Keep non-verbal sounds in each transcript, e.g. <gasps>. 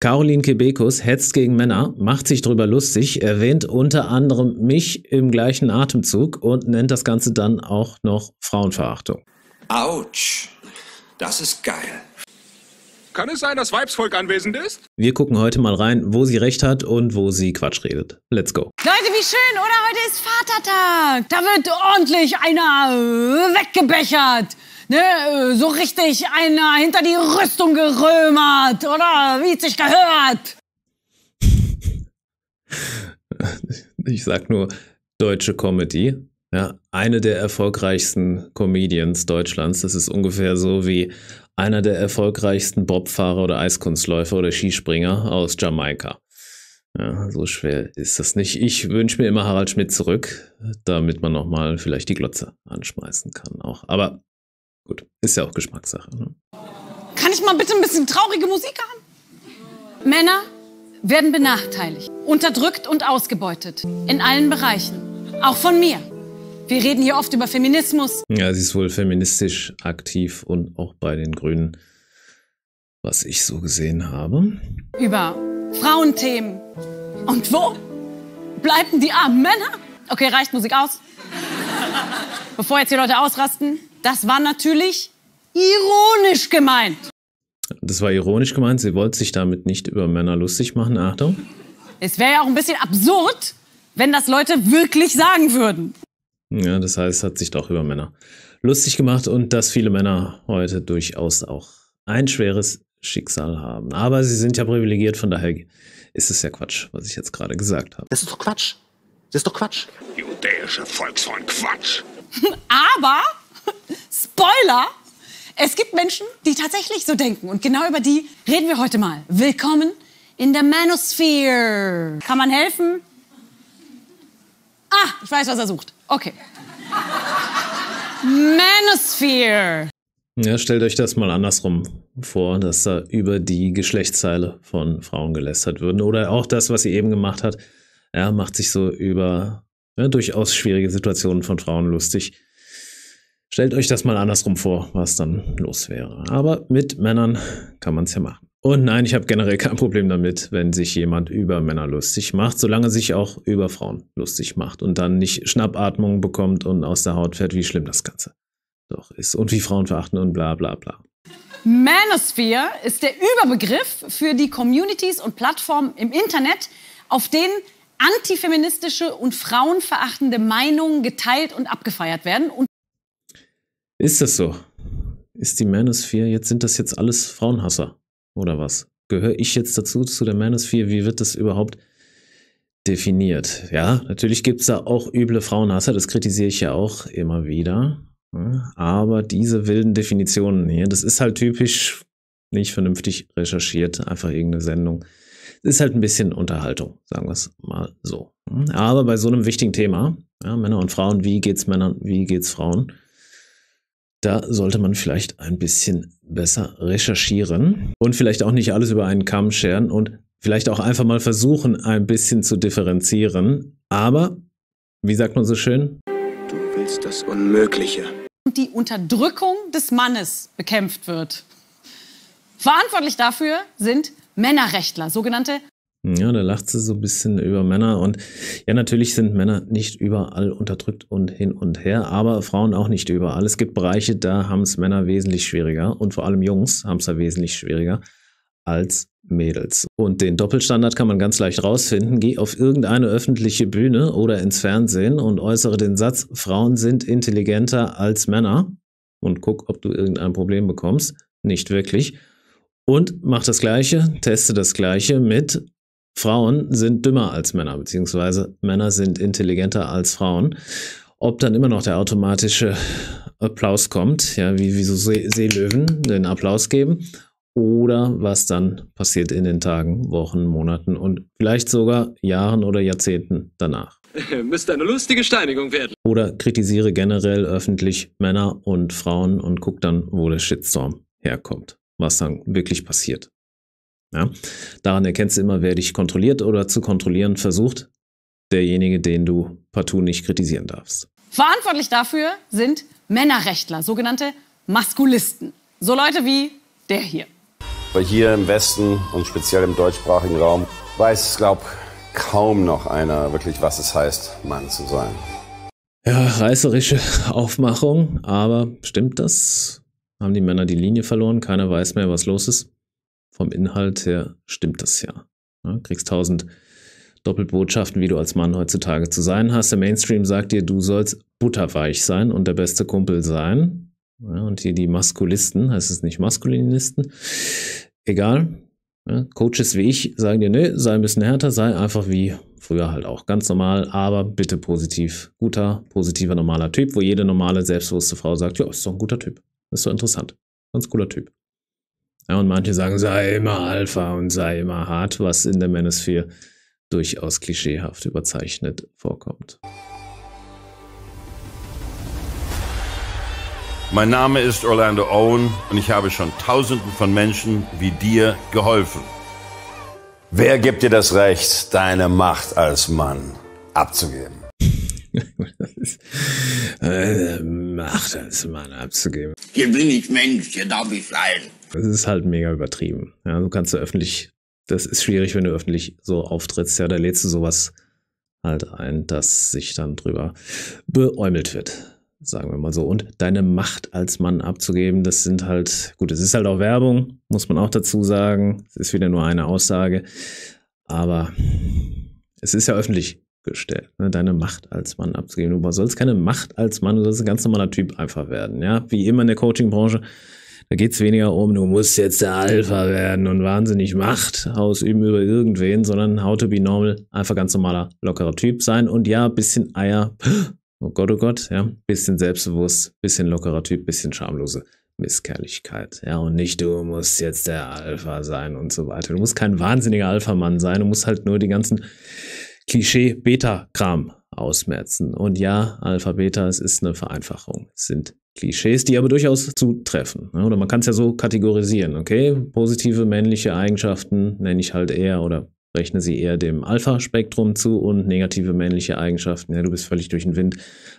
Caroline Kebekus hetzt gegen Männer, macht sich drüber lustig, erwähnt unter anderem mich im gleichen Atemzug und nennt das Ganze dann auch noch Frauenverachtung. Autsch, das ist geil. Kann es sein, dass Weibsvolk anwesend ist? Wir gucken heute mal rein, wo sie recht hat und wo sie Quatsch redet. Let's go. Leute, wie schön, oder? Heute ist Vatertag. Da wird ordentlich einer weggebechert ne, äh, so richtig einer hinter die Rüstung gerömert, oder? Wie es sich gehört. <laughs> Ich sag nur deutsche Comedy. Ja, eine der erfolgreichsten Comedians Deutschlands. Das ist ungefähr so wie einer der erfolgreichsten Bobfahrer oder Eiskunstläufer oder Skispringer aus Jamaika. Ja, so schwer ist das nicht. Ich wünsche mir immer Harald Schmidt zurück, damit man nochmal vielleicht die Glotze anschmeißen kann auch. Aber Gut, ist ja auch Geschmackssache. Ne? Kann ich mal bitte ein bisschen traurige Musik haben? Männer werden benachteiligt, unterdrückt und ausgebeutet. In allen Bereichen. Auch von mir. Wir reden hier oft über Feminismus. Ja, sie ist wohl feministisch aktiv und auch bei den Grünen, was ich so gesehen habe. Über Frauenthemen. Und wo bleiben die armen Männer? Okay, reicht Musik aus. Bevor jetzt die Leute ausrasten. Das war natürlich ironisch gemeint. Das war ironisch gemeint. Sie wollte sich damit nicht über Männer lustig machen. Achtung. Es wäre ja auch ein bisschen absurd, wenn das Leute wirklich sagen würden. Ja, das heißt, hat sich doch über Männer lustig gemacht und dass viele Männer heute durchaus auch ein schweres Schicksal haben. Aber sie sind ja privilegiert, von daher ist es ja Quatsch, was ich jetzt gerade gesagt habe. Das ist doch Quatsch. Das ist doch Quatsch. Judäische Volksfreund Quatsch. <laughs> Aber <laughs> Spoiler! Es gibt Menschen, die tatsächlich so denken. Und genau über die reden wir heute mal. Willkommen in der Manosphere. Kann man helfen? Ah, ich weiß, was er sucht. Okay. Manosphere. Ja, stellt euch das mal andersrum vor, dass da über die Geschlechtszeile von Frauen gelästert würden. Oder auch das, was sie eben gemacht hat. Er ja, macht sich so über ja, durchaus schwierige Situationen von Frauen lustig Stellt euch das mal andersrum vor, was dann los wäre. Aber mit Männern kann man es ja machen. Und nein, ich habe generell kein Problem damit, wenn sich jemand über Männer lustig macht, solange sich auch über Frauen lustig macht und dann nicht Schnappatmung bekommt und aus der Haut fährt, wie schlimm das Ganze doch ist und wie Frauen verachten und bla bla bla. Manosphere ist der Überbegriff für die Communities und Plattformen im Internet, auf denen antifeministische und frauenverachtende Meinungen geteilt und abgefeiert werden. Und ist das so? Ist die Manosphere, jetzt sind das jetzt alles Frauenhasser oder was? Gehöre ich jetzt dazu, zu der Manosphere? Wie wird das überhaupt definiert? Ja, natürlich gibt es da auch üble Frauenhasser, das kritisiere ich ja auch immer wieder. Ne? Aber diese wilden Definitionen hier, das ist halt typisch nicht vernünftig recherchiert, einfach irgendeine Sendung. Das ist halt ein bisschen Unterhaltung, sagen wir es mal so. Ne? Aber bei so einem wichtigen Thema, ja, Männer und Frauen, wie geht's Männern, wie geht's Frauen? Da sollte man vielleicht ein bisschen besser recherchieren und vielleicht auch nicht alles über einen Kamm scheren und vielleicht auch einfach mal versuchen, ein bisschen zu differenzieren. Aber, wie sagt man so schön? Du willst das Unmögliche. Die Unterdrückung des Mannes bekämpft wird. Verantwortlich dafür sind Männerrechtler, sogenannte ja, da lacht sie so ein bisschen über Männer. Und ja, natürlich sind Männer nicht überall unterdrückt und hin und her, aber Frauen auch nicht überall. Es gibt Bereiche, da haben es Männer wesentlich schwieriger und vor allem Jungs haben es da wesentlich schwieriger als Mädels. Und den Doppelstandard kann man ganz leicht rausfinden. Geh auf irgendeine öffentliche Bühne oder ins Fernsehen und äußere den Satz, Frauen sind intelligenter als Männer und guck, ob du irgendein Problem bekommst. Nicht wirklich. Und mach das Gleiche, teste das Gleiche mit Frauen sind dümmer als Männer, beziehungsweise Männer sind intelligenter als Frauen. Ob dann immer noch der automatische Applaus kommt, ja, wie, wie so Seelöwen den Applaus geben, oder was dann passiert in den Tagen, Wochen, Monaten und vielleicht sogar Jahren oder Jahrzehnten danach. <laughs> Müsste eine lustige Steinigung werden. Oder kritisiere generell öffentlich Männer und Frauen und guck dann, wo der Shitstorm herkommt, was dann wirklich passiert. Ja? Daran erkennst du immer, wer dich kontrolliert oder zu kontrollieren versucht. Derjenige, den du partout nicht kritisieren darfst. Verantwortlich dafür sind Männerrechtler, sogenannte Maskulisten. So Leute wie der hier. Aber hier im Westen und speziell im deutschsprachigen Raum weiß, glaube kaum noch einer wirklich, was es heißt, Mann zu sein. Ja, reißerische Aufmachung, aber stimmt das? Haben die Männer die Linie verloren? Keiner weiß mehr, was los ist vom Inhalt her stimmt das ja. ja kriegst tausend Doppelbotschaften, wie du als Mann heutzutage zu sein hast. Der Mainstream sagt dir, du sollst butterweich sein und der beste Kumpel sein. Ja, und hier die Maskulisten, heißt es nicht Maskulinisten, egal. Ja, Coaches wie ich sagen dir, nö, sei ein bisschen härter, sei einfach wie früher halt auch ganz normal, aber bitte positiv. Guter, positiver, normaler Typ, wo jede normale, selbstbewusste Frau sagt, ja, ist doch ein guter Typ. Ist so interessant. Ganz cooler Typ. Ja, und manche sagen, sei immer Alpha und sei immer hart, was in der Manosphere durchaus klischeehaft überzeichnet vorkommt. Mein Name ist Orlando Owen und ich habe schon Tausenden von Menschen wie dir geholfen. Wer gibt dir das Recht, deine Macht als Mann abzugeben? <laughs> Äh, Macht als Mann abzugeben. Hier bin ich Mensch, hier darf ich sein. Das ist halt mega übertrieben. Ja, du kannst ja öffentlich, das ist schwierig, wenn du öffentlich so auftrittst. Ja, da lädst du sowas halt ein, dass sich dann drüber beäumelt wird. Sagen wir mal so. Und deine Macht als Mann abzugeben, das sind halt, gut, es ist halt auch Werbung, muss man auch dazu sagen. Es ist wieder nur eine Aussage. Aber es ist ja öffentlich gestellt, ne? deine Macht als Mann abzugeben. Du sollst keine Macht als Mann, du sollst ein ganz normaler Typ einfach werden. Ja, wie immer in der Coaching-Branche da geht's weniger um, du musst jetzt der Alpha werden und wahnsinnig Macht ausüben über irgendwen, sondern how to be normal, einfach ganz normaler, lockerer Typ sein und ja, bisschen Eier, <gasps> oh Gott, oh Gott, ja, bisschen selbstbewusst, bisschen lockerer Typ, bisschen schamlose Misskerlichkeit, ja, und nicht du musst jetzt der Alpha sein und so weiter. Du musst kein wahnsinniger Alpha-Mann sein, du musst halt nur die ganzen Klischee-Beta-Kram ausmerzen. Und ja, Alpha-Beta, es ist eine Vereinfachung. Es sind Klischees, die aber durchaus zutreffen. Ne? Oder man kann es ja so kategorisieren, okay? Positive männliche Eigenschaften nenne ich halt eher oder rechne sie eher dem Alpha-Spektrum zu und negative männliche Eigenschaften. Ja, du bist völlig durch den Wind,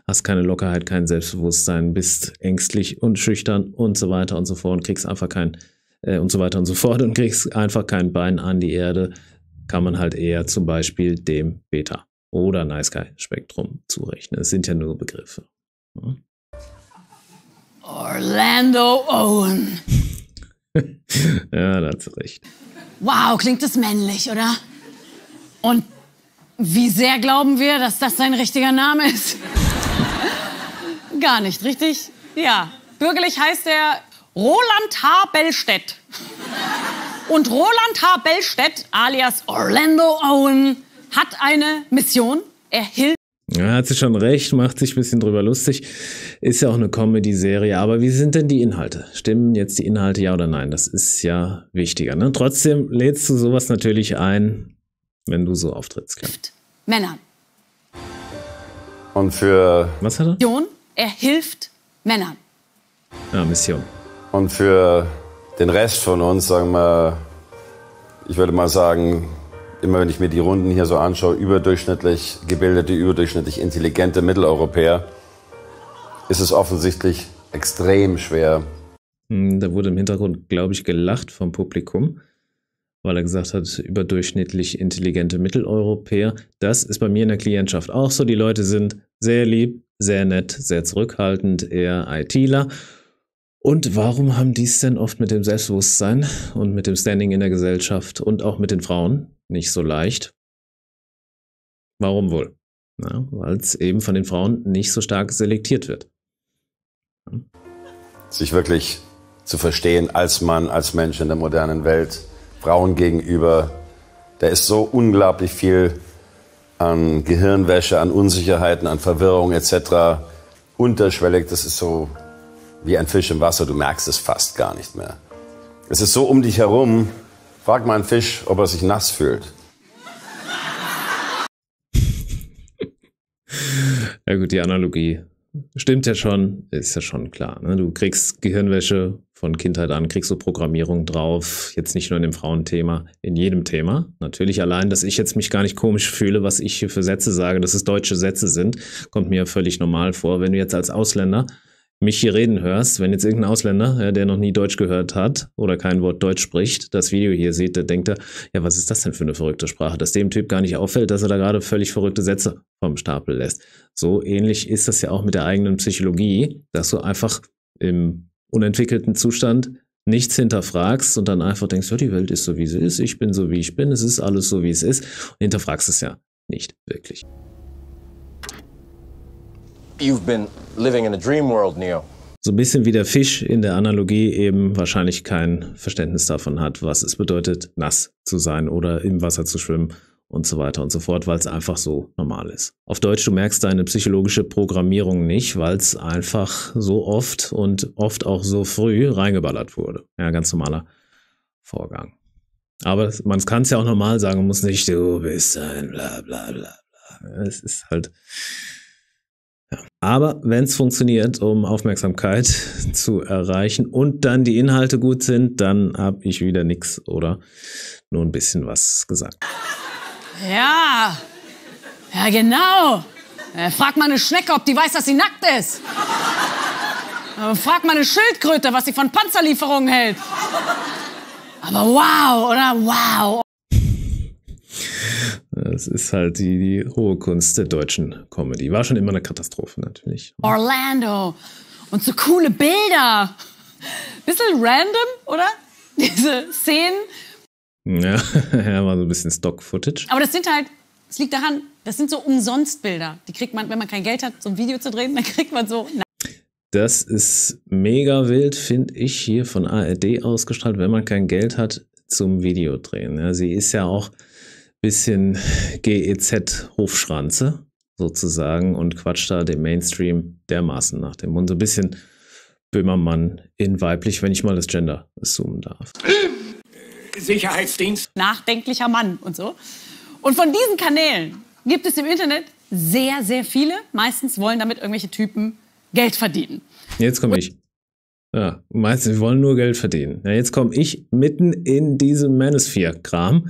hast keine Lockerheit, kein Selbstbewusstsein, bist ängstlich und schüchtern und so weiter und so fort und kriegst einfach kein äh, und so weiter und so fort und kriegst einfach kein Bein an die Erde, kann man halt eher zum Beispiel dem Beta oder Nice Guy Spektrum zurechnen. Es sind ja nur Begriffe. Hm? Orlando Owen. <laughs> ja, da hast recht. Wow, klingt das männlich, oder? Und wie sehr glauben wir, dass das sein richtiger Name ist? <laughs> Gar nicht, richtig? Ja. Bürgerlich heißt er Roland H. Bellstedt. Und Roland H. Bellstedt, alias Orlando Owen, hat eine Mission. Er hilft. Ja, hat sie schon recht, macht sich ein bisschen drüber lustig. Ist ja auch eine Comedy-Serie, aber wie sind denn die Inhalte? Stimmen jetzt die Inhalte ja oder nein? Das ist ja wichtiger. Ne? Trotzdem lädst du sowas natürlich ein, wenn du so auftrittst. Hilft Männern. Und für. Was hat er? Mission. Er hilft Männern. Ja, ah, Mission. Und für den Rest von uns, sagen wir, ich würde mal sagen, immer wenn ich mir die Runden hier so anschaue, überdurchschnittlich gebildete, überdurchschnittlich intelligente Mitteleuropäer, ist es offensichtlich extrem schwer. Hm, da wurde im Hintergrund, glaube ich, gelacht vom Publikum, weil er gesagt hat, überdurchschnittlich intelligente Mitteleuropäer. Das ist bei mir in der Klientschaft auch so. Die Leute sind sehr lieb, sehr nett, sehr zurückhaltend, eher ITler. Und warum haben die es denn oft mit dem Selbstbewusstsein und mit dem Standing in der Gesellschaft und auch mit den Frauen nicht so leicht? Warum wohl? Weil es eben von den Frauen nicht so stark selektiert wird. Ja. Sich wirklich zu verstehen als Mann, als Mensch in der modernen Welt, Frauen gegenüber, da ist so unglaublich viel an Gehirnwäsche, an Unsicherheiten, an Verwirrung etc. unterschwellig, das ist so wie ein Fisch im Wasser, du merkst es fast gar nicht mehr. Es ist so um dich herum, frag mal einen Fisch, ob er sich nass fühlt. <laughs> Ja gut, die Analogie stimmt ja schon, ist ja schon klar. Ne? Du kriegst Gehirnwäsche von Kindheit an, kriegst so Programmierung drauf, jetzt nicht nur in dem Frauenthema, in jedem Thema. Natürlich allein, dass ich jetzt mich gar nicht komisch fühle, was ich hier für Sätze sage, dass es deutsche Sätze sind, kommt mir völlig normal vor. Wenn du jetzt als Ausländer mich hier reden hörst, wenn jetzt irgendein Ausländer, ja, der noch nie Deutsch gehört hat oder kein Wort Deutsch spricht, das Video hier sieht, der denkt er, ja, was ist das denn für eine verrückte Sprache, dass dem Typ gar nicht auffällt, dass er da gerade völlig verrückte Sätze vom Stapel lässt. So ähnlich ist das ja auch mit der eigenen Psychologie, dass du einfach im unentwickelten Zustand nichts hinterfragst und dann einfach denkst, ja, die Welt ist so, wie sie ist, ich bin so, wie ich bin, es ist alles so, wie es ist und hinterfragst es ja nicht wirklich. You've been living in a dream world, Neo. So ein bisschen wie der Fisch in der Analogie eben wahrscheinlich kein Verständnis davon hat, was es bedeutet, nass zu sein oder im Wasser zu schwimmen und so weiter und so fort, weil es einfach so normal ist. Auf Deutsch, du merkst deine psychologische Programmierung nicht, weil es einfach so oft und oft auch so früh reingeballert wurde. Ja, ganz normaler Vorgang. Aber man kann es ja auch normal sagen, muss nicht, du bist ein bla bla bla bla. Es ist halt aber wenn es funktioniert, um Aufmerksamkeit zu erreichen und dann die Inhalte gut sind, dann habe ich wieder nichts oder nur ein bisschen was gesagt. Ja, ja genau. Äh, frag mal eine Schnecke, ob die weiß, dass sie nackt ist. Äh, frag mal eine Schildkröte, was sie von Panzerlieferungen hält. Aber wow, oder? Wow. Das ist halt die, die hohe Kunst der deutschen Comedy. War schon immer eine Katastrophe, natürlich. Orlando! Und so coole Bilder! Bisschen random, oder? <laughs> Diese Szenen. Ja, <laughs> ja war so ein bisschen Stock-Footage. Aber das sind halt, es liegt daran, das sind so Umsonstbilder. Die kriegt man, wenn man kein Geld hat, so ein Video zu drehen, <laughs> dann kriegt man so. Das ist mega wild, finde ich, hier von ARD ausgestrahlt, wenn man kein Geld hat, zum Video drehen. Ja, sie ist ja auch bisschen GEZ-Hofschranze sozusagen und quatscht da dem Mainstream dermaßen nach dem Mund. So ein bisschen Böhmermann in weiblich, wenn ich mal das Gender assumen darf. Sicherheitsdienst. Nachdenklicher Mann und so. Und von diesen Kanälen gibt es im Internet sehr, sehr viele. Meistens wollen damit irgendwelche Typen Geld verdienen. Jetzt komme ich. Ja, meistens, wir wollen nur Geld verdienen. Ja, jetzt komme ich mitten in diesem Manosphere-Kram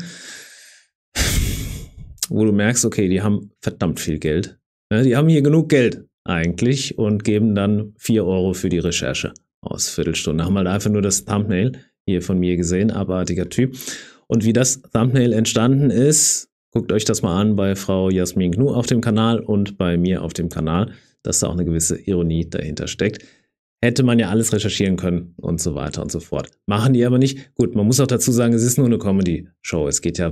wo du merkst, okay, die haben verdammt viel Geld. Ja, die haben hier genug Geld eigentlich und geben dann 4 Euro für die Recherche aus. Viertelstunde. Haben halt einfach nur das Thumbnail hier von mir gesehen, abartiger Typ. Und wie das Thumbnail entstanden ist, guckt euch das mal an bei Frau Jasmin Gnu auf dem Kanal und bei mir auf dem Kanal, dass da auch eine gewisse Ironie dahinter steckt. Hätte man ja alles recherchieren können und so weiter und so fort. Machen die aber nicht. Gut, man muss auch dazu sagen, es ist nur eine Comedy-Show. Es geht ja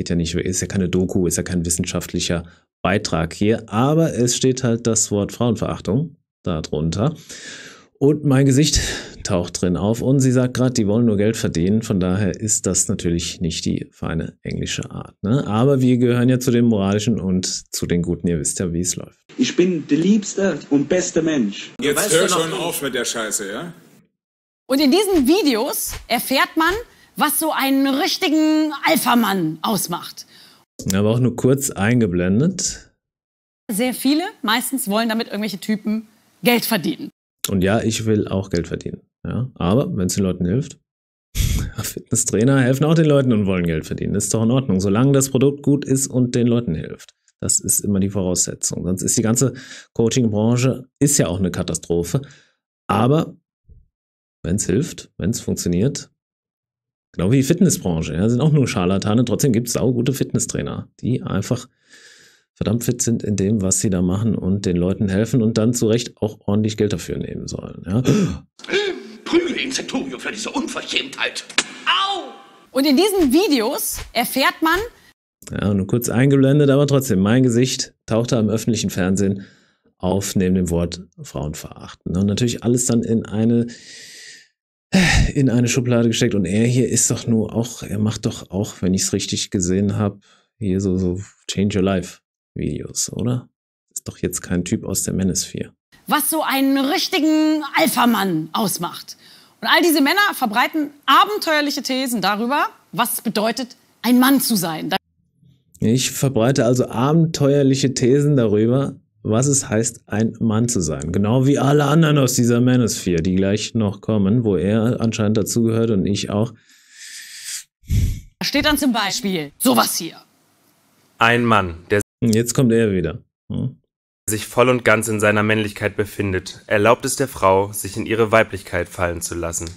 geht ja nicht, ist ja keine Doku, ist ja kein wissenschaftlicher Beitrag hier, aber es steht halt das Wort Frauenverachtung darunter. Und mein Gesicht taucht drin auf und sie sagt gerade, die wollen nur Geld verdienen, von daher ist das natürlich nicht die feine englische Art. Ne? Aber wir gehören ja zu den moralischen und zu den guten, ihr wisst ja, wie es läuft. Ich bin der liebste und beste Mensch. Jetzt hör schon auf mit der Scheiße, ja? Und in diesen Videos erfährt man, was so einen richtigen Alpha-Mann ausmacht. Aber auch nur kurz eingeblendet. Sehr viele, meistens wollen damit irgendwelche Typen Geld verdienen. Und ja, ich will auch Geld verdienen. Ja, aber wenn es den Leuten hilft, <laughs> Fitnesstrainer helfen auch den Leuten und wollen Geld verdienen. Das ist doch in Ordnung, solange das Produkt gut ist und den Leuten hilft. Das ist immer die Voraussetzung. Sonst ist die ganze Coaching-Branche ja auch eine Katastrophe. Aber wenn es hilft, wenn es funktioniert, Genau wie die Fitnessbranche, ja, sind auch nur Scharlatane. Trotzdem gibt es gute Fitnesstrainer, die einfach verdammt fit sind in dem, was sie da machen und den Leuten helfen und dann zu Recht auch ordentlich Geld dafür nehmen sollen. Ja. Prügel in Centurio, für diese Unverschämtheit. Au! Und in diesen Videos erfährt man. Ja, nur kurz eingeblendet, aber trotzdem, mein Gesicht tauchte im öffentlichen Fernsehen auf neben dem Wort Frauen verachten. Und natürlich alles dann in eine in eine Schublade gesteckt. Und er hier ist doch nur auch, er macht doch auch, wenn ich es richtig gesehen habe, hier so, so Change Your Life Videos, oder? Ist doch jetzt kein Typ aus der Manosphere. Was so einen richtigen Alpha-Mann ausmacht. Und all diese Männer verbreiten abenteuerliche Thesen darüber, was es bedeutet, ein Mann zu sein. Ich verbreite also abenteuerliche Thesen darüber, was es heißt, ein Mann zu sein. Genau wie alle anderen aus dieser Manosphere, die gleich noch kommen, wo er anscheinend dazugehört und ich auch. Da steht dann zum Beispiel sowas hier. Ein Mann, der. Jetzt kommt er wieder. Hm? sich voll und ganz in seiner Männlichkeit befindet, erlaubt es der Frau, sich in ihre Weiblichkeit fallen zu lassen.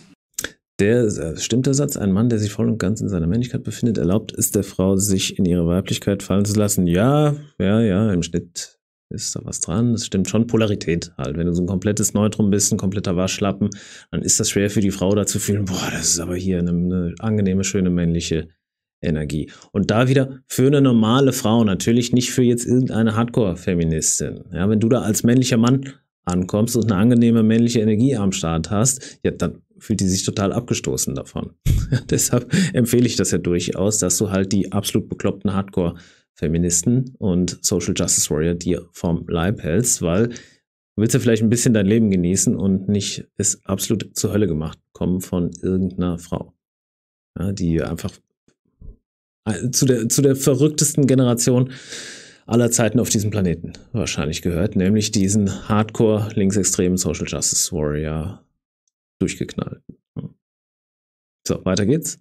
Der äh, stimmt der Satz, ein Mann, der sich voll und ganz in seiner Männlichkeit befindet, erlaubt es der Frau, sich in ihre Weiblichkeit fallen zu lassen. Ja, ja, ja, im Schnitt ist da was dran? Das stimmt schon, Polarität halt. Wenn du so ein komplettes Neutrum bist, ein kompletter Waschlappen, dann ist das schwer für die Frau da zu fühlen, boah, das ist aber hier eine, eine angenehme, schöne männliche Energie. Und da wieder für eine normale Frau, natürlich nicht für jetzt irgendeine Hardcore-Feministin. Ja, wenn du da als männlicher Mann ankommst und eine angenehme männliche Energie am Start hast, ja, dann fühlt die sich total abgestoßen davon. <laughs> Deshalb empfehle ich das ja durchaus, dass du halt die absolut bekloppten Hardcore- Feministen und Social Justice Warrior dir vom Leib hältst, weil du willst ja vielleicht ein bisschen dein Leben genießen und nicht es absolut zur Hölle gemacht kommen von irgendeiner Frau, ja, die einfach äh, zu der, zu der verrücktesten Generation aller Zeiten auf diesem Planeten wahrscheinlich gehört, nämlich diesen hardcore linksextremen Social Justice Warrior durchgeknallt. So, weiter geht's.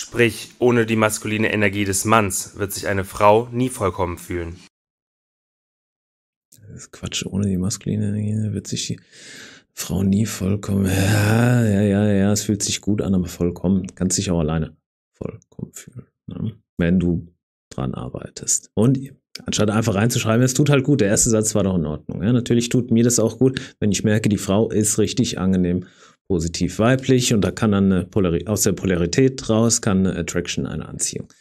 Sprich, ohne die maskuline Energie des Manns wird sich eine Frau nie vollkommen fühlen. Das Quatsch, ohne die maskuline Energie wird sich die Frau nie vollkommen. Ja, ja, ja, ja, es fühlt sich gut an, aber vollkommen. Kannst dich auch alleine vollkommen fühlen, ne? wenn du dran arbeitest. Und anstatt einfach reinzuschreiben, es tut halt gut. Der erste Satz war doch in Ordnung. Ja? Natürlich tut mir das auch gut, wenn ich merke, die Frau ist richtig angenehm positiv weiblich und da kann dann eine aus der Polarität raus kann eine Attraction, eine Anziehung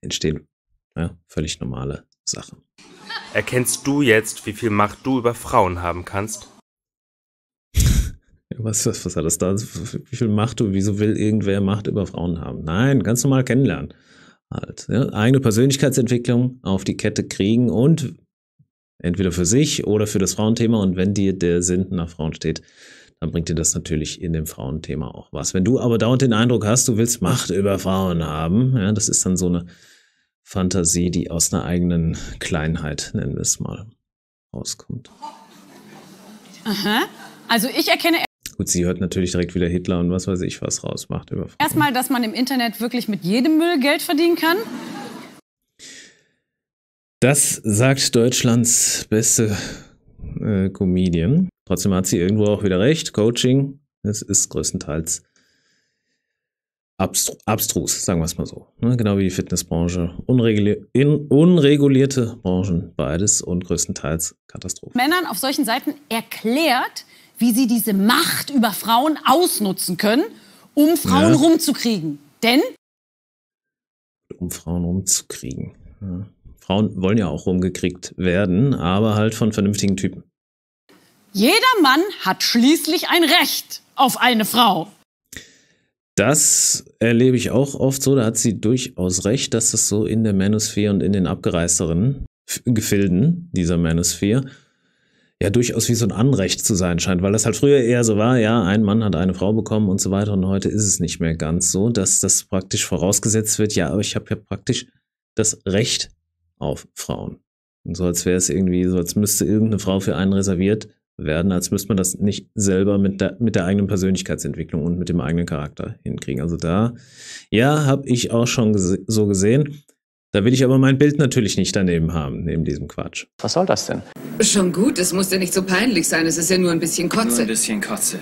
entstehen. Ja, völlig normale Sache. Erkennst du jetzt, wie viel Macht du über Frauen haben kannst? <laughs> was, was, was hat das da? Wie viel Macht du, wieso will irgendwer Macht über Frauen haben? Nein, ganz normal kennenlernen. Halt, ja, eigene Persönlichkeitsentwicklung auf die Kette kriegen und entweder für sich oder für das Frauenthema und wenn dir der Sinn nach Frauen steht, dann bringt dir das natürlich in dem Frauenthema auch was. Wenn du aber dauernd den Eindruck hast, du willst Macht über Frauen haben, ja, das ist dann so eine Fantasie, die aus einer eigenen Kleinheit, nennen wir es mal, rauskommt. Aha. Also ich erkenne. Gut, sie hört natürlich direkt wieder Hitler und was weiß ich was raus, über Frauen. Erstmal, dass man im Internet wirklich mit jedem Müll Geld verdienen kann. Das sagt Deutschlands beste äh, Comedian. Trotzdem hat sie irgendwo auch wieder recht. Coaching, es ist größtenteils abstru abstrus, sagen wir es mal so. Ne? Genau wie die Fitnessbranche, Unregul unregulierte Branchen, beides und größtenteils Katastrophe. Männern auf solchen Seiten erklärt, wie sie diese Macht über Frauen ausnutzen können, um Frauen ja. rumzukriegen. Denn? Um Frauen rumzukriegen. Ja. Frauen wollen ja auch rumgekriegt werden, aber halt von vernünftigen Typen. Jeder Mann hat schließlich ein Recht auf eine Frau. Das erlebe ich auch oft so, da hat sie durchaus recht, dass das so in der Manosphere und in den abgereisteren Gefilden dieser Manosphere ja durchaus wie so ein Anrecht zu sein scheint, weil das halt früher eher so war, ja, ein Mann hat eine Frau bekommen und so weiter und heute ist es nicht mehr ganz so, dass das praktisch vorausgesetzt wird, ja, aber ich habe ja praktisch das Recht auf Frauen. Und so als wäre es irgendwie, so als müsste irgendeine Frau für einen reserviert werden, als müsste man das nicht selber mit der, mit der eigenen Persönlichkeitsentwicklung und mit dem eigenen Charakter hinkriegen. Also da, ja, habe ich auch schon gese so gesehen. Da will ich aber mein Bild natürlich nicht daneben haben, neben diesem Quatsch. Was soll das denn? Schon gut, es muss ja nicht so peinlich sein. Es ist ja nur ein bisschen Kotze. Nur ein bisschen Kotze.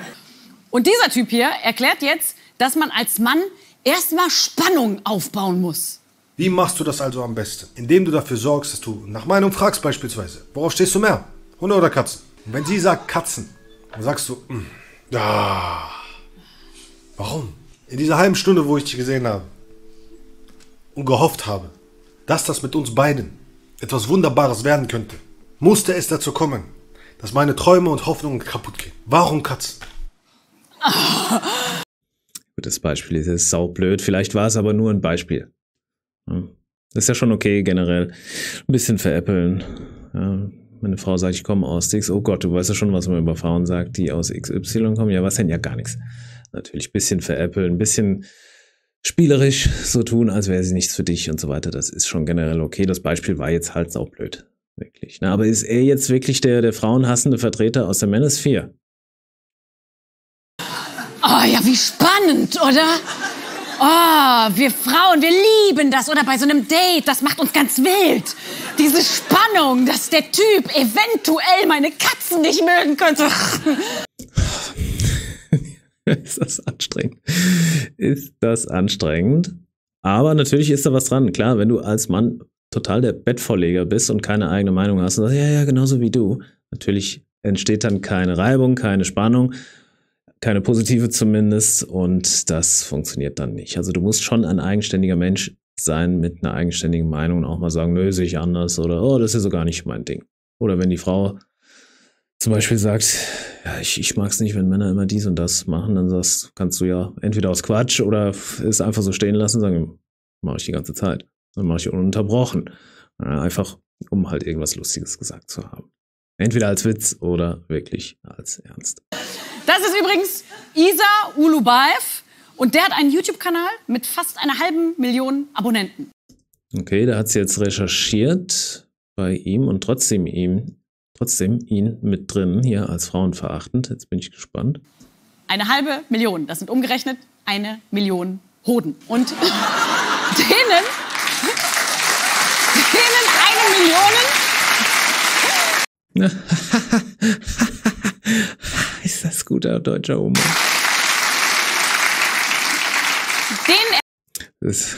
Und dieser Typ hier erklärt jetzt, dass man als Mann erstmal Spannung aufbauen muss. Wie machst du das also am besten? Indem du dafür sorgst, dass du nach Meinung fragst beispielsweise. Worauf stehst du mehr? Hunde oder Katzen? Und wenn sie sagt Katzen, dann sagst du, ah, warum? In dieser halben Stunde, wo ich dich gesehen habe und gehofft habe, dass das mit uns beiden etwas Wunderbares werden könnte, musste es dazu kommen, dass meine Träume und Hoffnungen kaputt gehen. Warum Katzen? <laughs> Gutes Beispiel ist jetzt saublöd. Vielleicht war es aber nur ein Beispiel. Ist ja schon okay generell. Ein bisschen veräppeln. Ja meine Frau sagt, ich komme aus X, oh Gott, du weißt ja schon, was man über Frauen sagt, die aus XY kommen. Ja, was denn? Ja, gar nichts. Natürlich ein bisschen veräppeln, ein bisschen spielerisch so tun, als wäre sie nichts für dich und so weiter. Das ist schon generell okay. Das Beispiel war jetzt halt auch blöd. Wirklich. Ne? Aber ist er jetzt wirklich der, der frauenhassende Vertreter aus der Männersphere? Oh ah, ja, wie spannend, oder? Oh, wir Frauen, wir lieben das. Oder bei so einem Date, das macht uns ganz wild. Diese Spannung, dass der Typ eventuell meine Katzen nicht mögen könnte. <laughs> ist das anstrengend? Ist das anstrengend? Aber natürlich ist da was dran. Klar, wenn du als Mann total der Bettvorleger bist und keine eigene Meinung hast und sagst, ja, ja, genauso wie du, natürlich entsteht dann keine Reibung, keine Spannung keine positive zumindest, und das funktioniert dann nicht. Also du musst schon ein eigenständiger Mensch sein mit einer eigenständigen Meinung und auch mal sagen, nö, sehe ich anders oder oh, das ist so gar nicht mein Ding. Oder wenn die Frau zum Beispiel sagt, ja, ich, ich mag es nicht, wenn Männer immer dies und das machen, dann sagst, kannst du ja entweder aus Quatsch oder es einfach so stehen lassen und sagen, mache ich die ganze Zeit. Dann mache ich ununterbrochen. Einfach, um halt irgendwas Lustiges gesagt zu haben. Entweder als Witz oder wirklich als Ernst. Das ist übrigens Isa Ulubaev. Und der hat einen YouTube-Kanal mit fast einer halben Million Abonnenten. Okay, da hat sie jetzt recherchiert bei ihm und trotzdem ihm, trotzdem ihn mit drin, hier als frauenverachtend. Jetzt bin ich gespannt. Eine halbe Million, das sind umgerechnet eine Million Hoden. Und <laughs> denen, denen eine Million. <laughs> Ist das guter deutscher Humor? Das,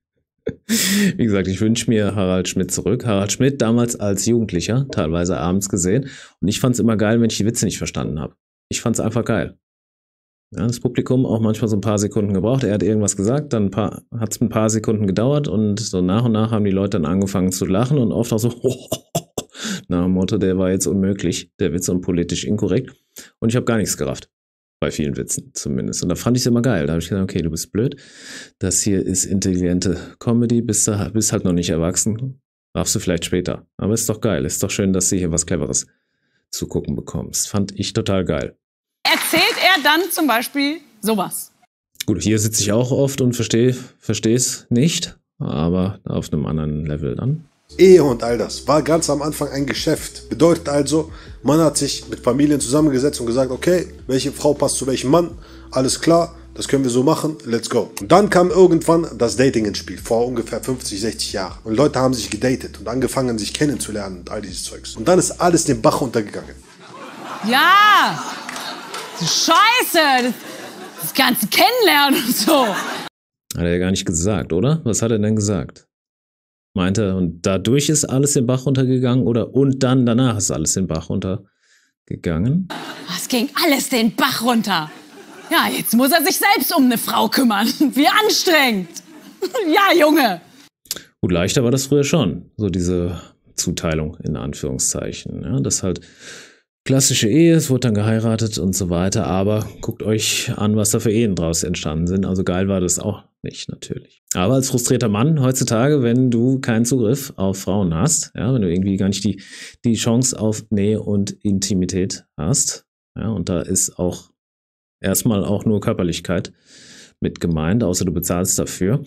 <laughs> wie gesagt, ich wünsche mir Harald Schmidt zurück. Harald Schmidt damals als Jugendlicher, teilweise abends gesehen. Und ich fand es immer geil, wenn ich die Witze nicht verstanden habe. Ich fand es einfach geil. Ja, das Publikum auch manchmal so ein paar Sekunden gebraucht. Er hat irgendwas gesagt, dann hat es ein paar Sekunden gedauert und so nach und nach haben die Leute dann angefangen zu lachen und oft auch so, oh, oh, oh nach dem Motto, der war jetzt unmöglich, der Witz und politisch inkorrekt. Und ich habe gar nichts gerafft. Bei vielen Witzen zumindest. Und da fand ich es immer geil. Da habe ich gesagt, okay, du bist blöd. Das hier ist intelligente Comedy, bist, da, bist halt noch nicht erwachsen. Raffst du vielleicht später. Aber ist doch geil. Ist doch schön, dass du hier was Cleveres zu gucken bekommst. Fand ich total geil. Erzählt er dann zum Beispiel sowas? Gut, hier sitze ich auch oft und verstehe es nicht, aber auf einem anderen Level dann. Ehe und all das war ganz am Anfang ein Geschäft. Bedeutet also, man hat sich mit Familien zusammengesetzt und gesagt, okay, welche Frau passt zu welchem Mann, alles klar, das können wir so machen, let's go. Und dann kam irgendwann das Dating ins Spiel, vor ungefähr 50, 60 Jahren. Und Leute haben sich gedatet und angefangen, sich kennenzulernen und all dieses Zeugs. Und dann ist alles den Bach untergegangen. Ja! Scheiße! Das, das ganze Kennenlernen und so. Hat er ja gar nicht gesagt, oder? Was hat er denn gesagt? meinte. Und dadurch ist alles den Bach runtergegangen oder und dann danach ist alles den Bach runtergegangen. Was ging alles den Bach runter. Ja, jetzt muss er sich selbst um eine Frau kümmern. <laughs> Wie anstrengend. <laughs> ja, Junge. Gut, leichter war das früher schon. So diese Zuteilung in Anführungszeichen. Ja, das halt klassische Ehe, es wurde dann geheiratet und so weiter. Aber guckt euch an, was da für Ehen draus entstanden sind. Also geil war das auch nicht, natürlich. Aber als frustrierter Mann heutzutage, wenn du keinen Zugriff auf Frauen hast, ja, wenn du irgendwie gar nicht die, die Chance auf Nähe und Intimität hast, ja, und da ist auch erstmal auch nur Körperlichkeit mit gemeint, außer du bezahlst dafür,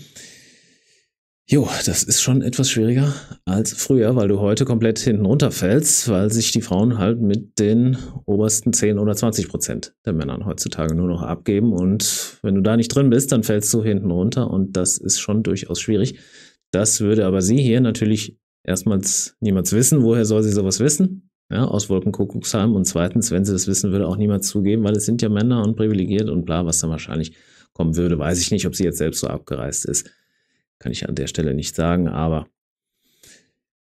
Jo, das ist schon etwas schwieriger als früher, weil du heute komplett hinten runterfällst, weil sich die Frauen halt mit den obersten 10 oder 20 Prozent der Männern heutzutage nur noch abgeben. Und wenn du da nicht drin bist, dann fällst du hinten runter und das ist schon durchaus schwierig. Das würde aber sie hier natürlich erstmals niemals wissen. Woher soll sie sowas wissen? Ja, aus Wolkenkuckucksheim. Und zweitens, wenn sie das wissen würde, auch niemals zugeben, weil es sind ja Männer und privilegiert und bla, was dann wahrscheinlich kommen würde. Weiß ich nicht, ob sie jetzt selbst so abgereist ist. Kann ich an der Stelle nicht sagen, aber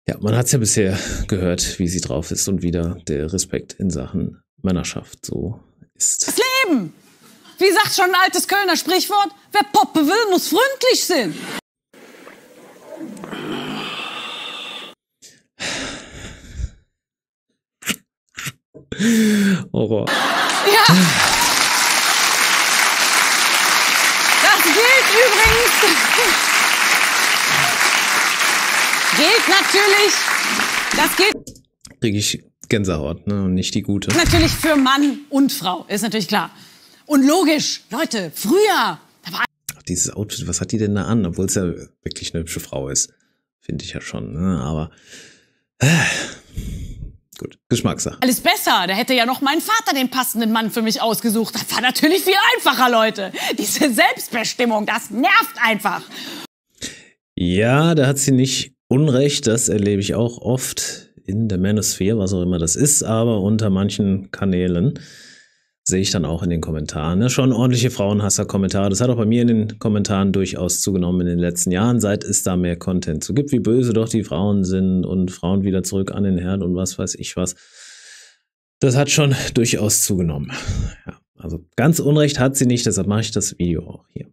ja, man hat es ja bisher <laughs> gehört, wie sie drauf ist und wieder der Respekt in Sachen Männerschaft so ist. Das Leben! Wie sagt schon ein altes Kölner Sprichwort, wer Poppe will, muss freundlich sein. Horror. Ja. <laughs> gilt natürlich, das gilt. Kriege ich Gänsehaut, ne? Und nicht die gute. Natürlich für Mann und Frau, ist natürlich klar. Und logisch, Leute, früher. Ach, dieses Outfit, was hat die denn da an? Obwohl es ja wirklich eine hübsche Frau ist. Finde ich ja schon, ne? Aber. Äh, gut, Geschmackssache. Alles besser. Da hätte ja noch mein Vater den passenden Mann für mich ausgesucht. Das war natürlich viel einfacher, Leute. Diese Selbstbestimmung, das nervt einfach. Ja, da hat sie nicht Unrecht, das erlebe ich auch oft in der Manosphere, was auch immer das ist, aber unter manchen Kanälen sehe ich dann auch in den Kommentaren. Ne? Schon ordentliche Frauenhasser-Kommentare. Das hat auch bei mir in den Kommentaren durchaus zugenommen in den letzten Jahren, seit es da mehr Content so gibt, wie böse doch die Frauen sind und Frauen wieder zurück an den Herrn und was weiß ich was. Das hat schon durchaus zugenommen. Ja. Also ganz Unrecht hat sie nicht, deshalb mache ich das Video auch hier.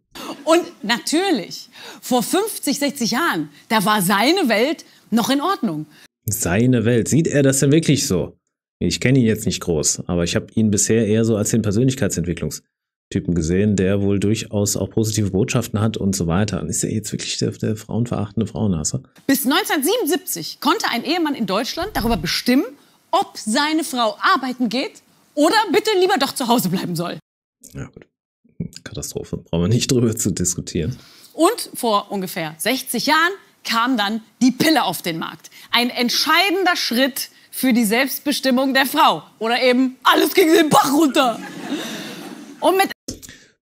Und natürlich, vor 50, 60 Jahren, da war seine Welt noch in Ordnung. Seine Welt, sieht er das denn wirklich so? Ich kenne ihn jetzt nicht groß, aber ich habe ihn bisher eher so als den Persönlichkeitsentwicklungstypen gesehen, der wohl durchaus auch positive Botschaften hat und so weiter. Und ist er jetzt wirklich der, der frauenverachtende Frauenhasser? Bis 1977 konnte ein Ehemann in Deutschland darüber bestimmen, ob seine Frau arbeiten geht oder bitte lieber doch zu Hause bleiben soll. Ja, gut. Katastrophe. Brauchen wir nicht drüber zu diskutieren. Und vor ungefähr 60 Jahren kam dann die Pille auf den Markt. Ein entscheidender Schritt für die Selbstbestimmung der Frau. Oder eben alles ging den Bach runter. Und mit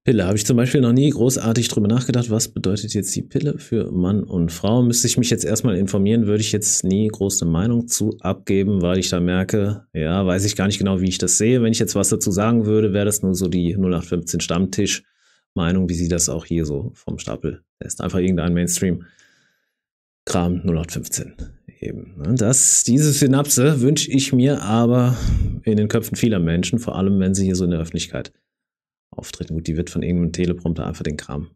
Pille habe ich zum Beispiel noch nie großartig drüber nachgedacht. Was bedeutet jetzt die Pille für Mann und Frau? Müsste ich mich jetzt erstmal informieren, würde ich jetzt nie groß eine Meinung zu abgeben, weil ich da merke, ja, weiß ich gar nicht genau, wie ich das sehe. Wenn ich jetzt was dazu sagen würde, wäre das nur so die 0815 Stammtisch Meinung, wie sie das auch hier so vom Stapel lässt. Einfach irgendein Mainstream Kram 0815 eben. Ne? Das, diese Synapse wünsche ich mir aber in den Köpfen vieler Menschen, vor allem wenn sie hier so in der Öffentlichkeit auftreten. Gut, die wird von irgendeinem Teleprompter einfach den Kram,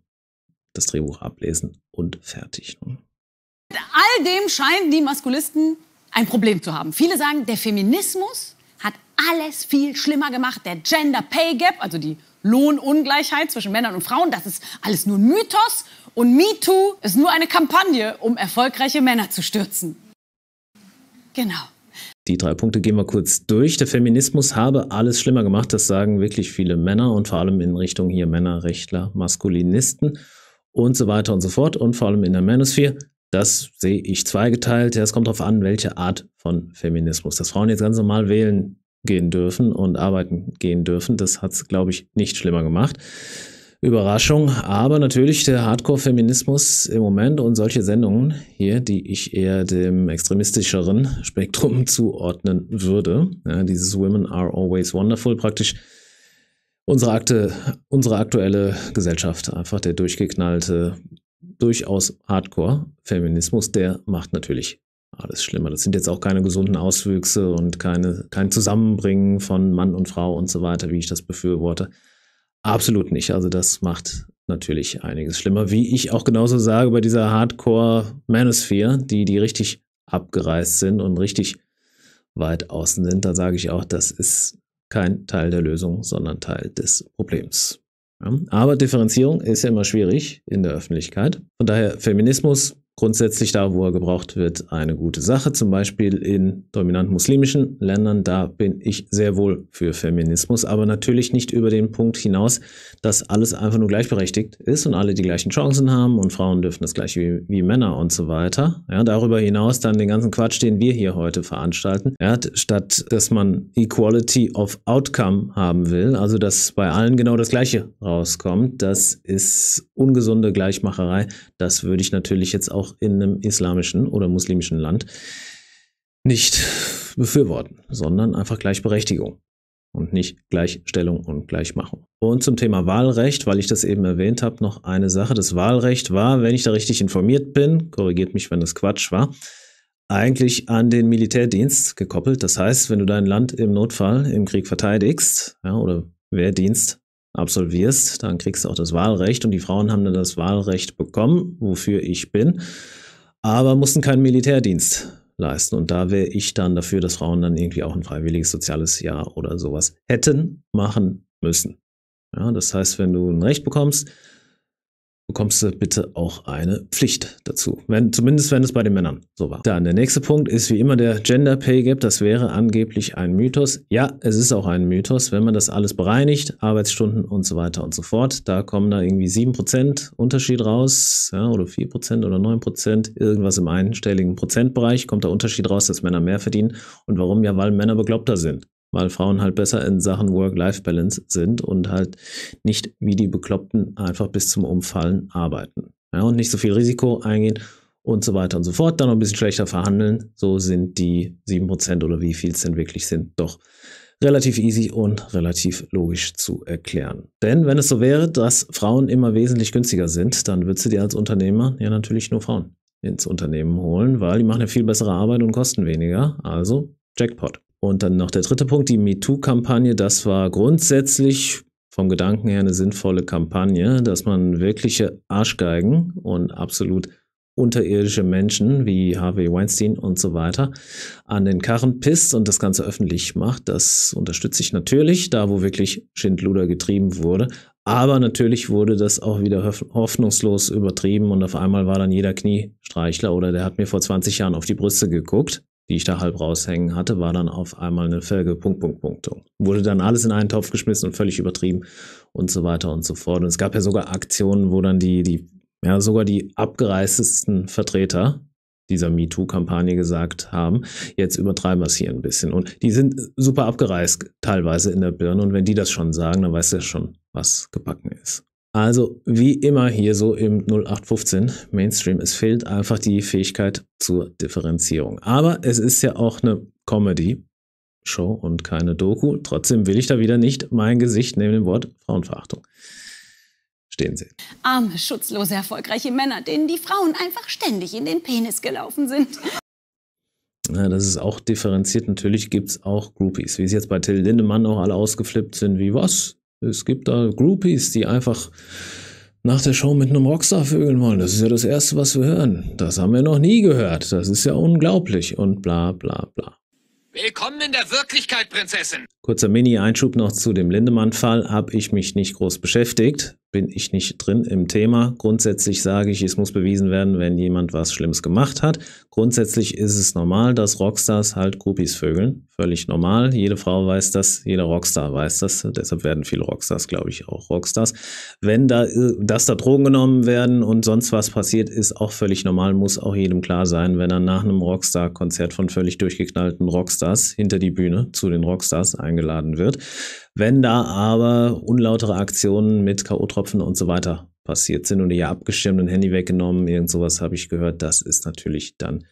das Drehbuch ablesen und fertig. Ne? Mit all dem scheinen die Maskulisten ein Problem zu haben. Viele sagen, der Feminismus hat alles viel schlimmer gemacht. Der Gender Pay Gap, also die Lohnungleichheit zwischen Männern und Frauen, das ist alles nur ein Mythos. Und MeToo ist nur eine Kampagne, um erfolgreiche Männer zu stürzen. Genau. Die drei Punkte gehen wir kurz durch. Der Feminismus habe alles schlimmer gemacht, das sagen wirklich viele Männer und vor allem in Richtung hier Männerrechtler, Maskulinisten und so weiter und so fort und vor allem in der Manosphere. Das sehe ich zweigeteilt. es kommt darauf an, welche Art von Feminismus. Dass Frauen jetzt ganz normal wählen gehen dürfen und arbeiten gehen dürfen, das hat es, glaube ich, nicht schlimmer gemacht. Überraschung, aber natürlich der Hardcore-Feminismus im Moment und solche Sendungen hier, die ich eher dem extremistischeren <laughs> Spektrum zuordnen würde. Ja, dieses Women are always wonderful praktisch. Unsere, Akte, unsere aktuelle Gesellschaft, einfach der durchgeknallte, durchaus Hardcore-Feminismus, der macht natürlich alles schlimmer. Das sind jetzt auch keine gesunden Auswüchse und keine, kein Zusammenbringen von Mann und Frau und so weiter, wie ich das befürworte. Absolut nicht. Also das macht natürlich einiges schlimmer. Wie ich auch genauso sage bei dieser Hardcore-Manosphere, die, die richtig abgereist sind und richtig weit außen sind, da sage ich auch, das ist kein Teil der Lösung, sondern Teil des Problems. Ja. Aber Differenzierung ist ja immer schwierig in der Öffentlichkeit. Von daher Feminismus grundsätzlich da, wo er gebraucht wird, eine gute Sache. Zum Beispiel in dominant muslimischen Ländern, da bin ich sehr wohl für Feminismus, aber natürlich nicht über den Punkt hinaus, dass alles einfach nur gleichberechtigt ist und alle die gleichen Chancen haben und Frauen dürfen das gleiche wie, wie Männer und so weiter. Ja, darüber hinaus dann den ganzen Quatsch, den wir hier heute veranstalten, ja, statt dass man Equality of Outcome haben will, also dass bei allen genau das Gleiche rauskommt, das ist ungesunde Gleichmacherei. Das würde ich natürlich jetzt auch in einem islamischen oder muslimischen Land nicht befürworten, sondern einfach Gleichberechtigung und nicht Gleichstellung und Gleichmachung. Und zum Thema Wahlrecht, weil ich das eben erwähnt habe, noch eine Sache. Das Wahlrecht war, wenn ich da richtig informiert bin, korrigiert mich, wenn das Quatsch war, eigentlich an den Militärdienst gekoppelt. Das heißt, wenn du dein Land im Notfall im Krieg verteidigst ja, oder Wehrdienst, absolvierst, dann kriegst du auch das Wahlrecht. Und die Frauen haben dann das Wahlrecht bekommen, wofür ich bin, aber mussten keinen Militärdienst leisten. Und da wäre ich dann dafür, dass Frauen dann irgendwie auch ein freiwilliges soziales Jahr oder sowas hätten machen müssen. Ja, das heißt, wenn du ein Recht bekommst, bekommst du bitte auch eine Pflicht dazu. Wenn, zumindest wenn es bei den Männern so war. Dann der nächste Punkt ist wie immer der Gender Pay Gap. Das wäre angeblich ein Mythos. Ja, es ist auch ein Mythos, wenn man das alles bereinigt, Arbeitsstunden und so weiter und so fort. Da kommen da irgendwie 7% Unterschied raus, ja, oder 4% oder 9%, irgendwas im einstelligen Prozentbereich kommt der Unterschied raus, dass Männer mehr verdienen. Und warum? Ja, weil Männer beglaubter sind weil Frauen halt besser in Sachen Work-Life-Balance sind und halt nicht wie die Bekloppten einfach bis zum Umfallen arbeiten. Ja, und nicht so viel Risiko eingehen und so weiter und so fort. Dann noch ein bisschen schlechter verhandeln. So sind die 7% oder wie viel es denn wirklich sind, doch relativ easy und relativ logisch zu erklären. Denn wenn es so wäre, dass Frauen immer wesentlich günstiger sind, dann würdest du dir als Unternehmer ja natürlich nur Frauen ins Unternehmen holen, weil die machen ja viel bessere Arbeit und kosten weniger. Also Jackpot. Und dann noch der dritte Punkt, die MeToo-Kampagne. Das war grundsätzlich vom Gedanken her eine sinnvolle Kampagne, dass man wirkliche Arschgeigen und absolut unterirdische Menschen wie Harvey Weinstein und so weiter an den Karren pisst und das Ganze öffentlich macht. Das unterstütze ich natürlich, da wo wirklich Schindluder getrieben wurde. Aber natürlich wurde das auch wieder hoffnungslos übertrieben und auf einmal war dann jeder Kniestreichler oder der hat mir vor 20 Jahren auf die Brüste geguckt die ich da halb raushängen hatte, war dann auf einmal eine Felge, Punkt, Punkt, Punkt. Wurde dann alles in einen Topf geschmissen und völlig übertrieben und so weiter und so fort. Und es gab ja sogar Aktionen, wo dann die, die, ja, sogar die abgereistesten Vertreter dieser MeToo-Kampagne gesagt haben, jetzt übertreiben wir es hier ein bisschen. Und die sind super abgereist teilweise in der Birne. Und wenn die das schon sagen, dann weißt du ja schon, was gebacken ist. Also wie immer hier so im 0815 Mainstream, es fehlt einfach die Fähigkeit zur Differenzierung. Aber es ist ja auch eine Comedy. Show und keine Doku. Trotzdem will ich da wieder nicht mein Gesicht neben dem Wort Frauenverachtung stehen Sie. Arme, schutzlose, erfolgreiche Männer, denen die Frauen einfach ständig in den Penis gelaufen sind. Ja, das ist auch differenziert. Natürlich gibt es auch Groupies, wie es jetzt bei Till Lindemann auch alle ausgeflippt sind, wie was? Es gibt da Groupies, die einfach nach der Show mit einem Rockstar vögeln wollen. Das ist ja das Erste, was wir hören. Das haben wir noch nie gehört. Das ist ja unglaublich und bla bla bla. Willkommen in der Wirklichkeit, Prinzessin. Kurzer Mini-Einschub noch zu dem Lindemann-Fall. Hab ich mich nicht groß beschäftigt bin ich nicht drin im Thema. Grundsätzlich sage ich, es muss bewiesen werden, wenn jemand was Schlimmes gemacht hat. Grundsätzlich ist es normal, dass Rockstars halt Groupies vögeln. Völlig normal. Jede Frau weiß das, jeder Rockstar weiß das. Deshalb werden viele Rockstars, glaube ich, auch Rockstars. Wenn da, äh, dass da Drogen genommen werden und sonst was passiert, ist auch völlig normal, muss auch jedem klar sein, wenn er nach einem Rockstar-Konzert von völlig durchgeknallten Rockstars hinter die Bühne zu den Rockstars eingeladen wird wenn da aber unlautere Aktionen mit K.O.-Tropfen und so weiter passiert sind und ihr abgestimmt und Handy weggenommen, irgend sowas habe ich gehört, das ist natürlich dann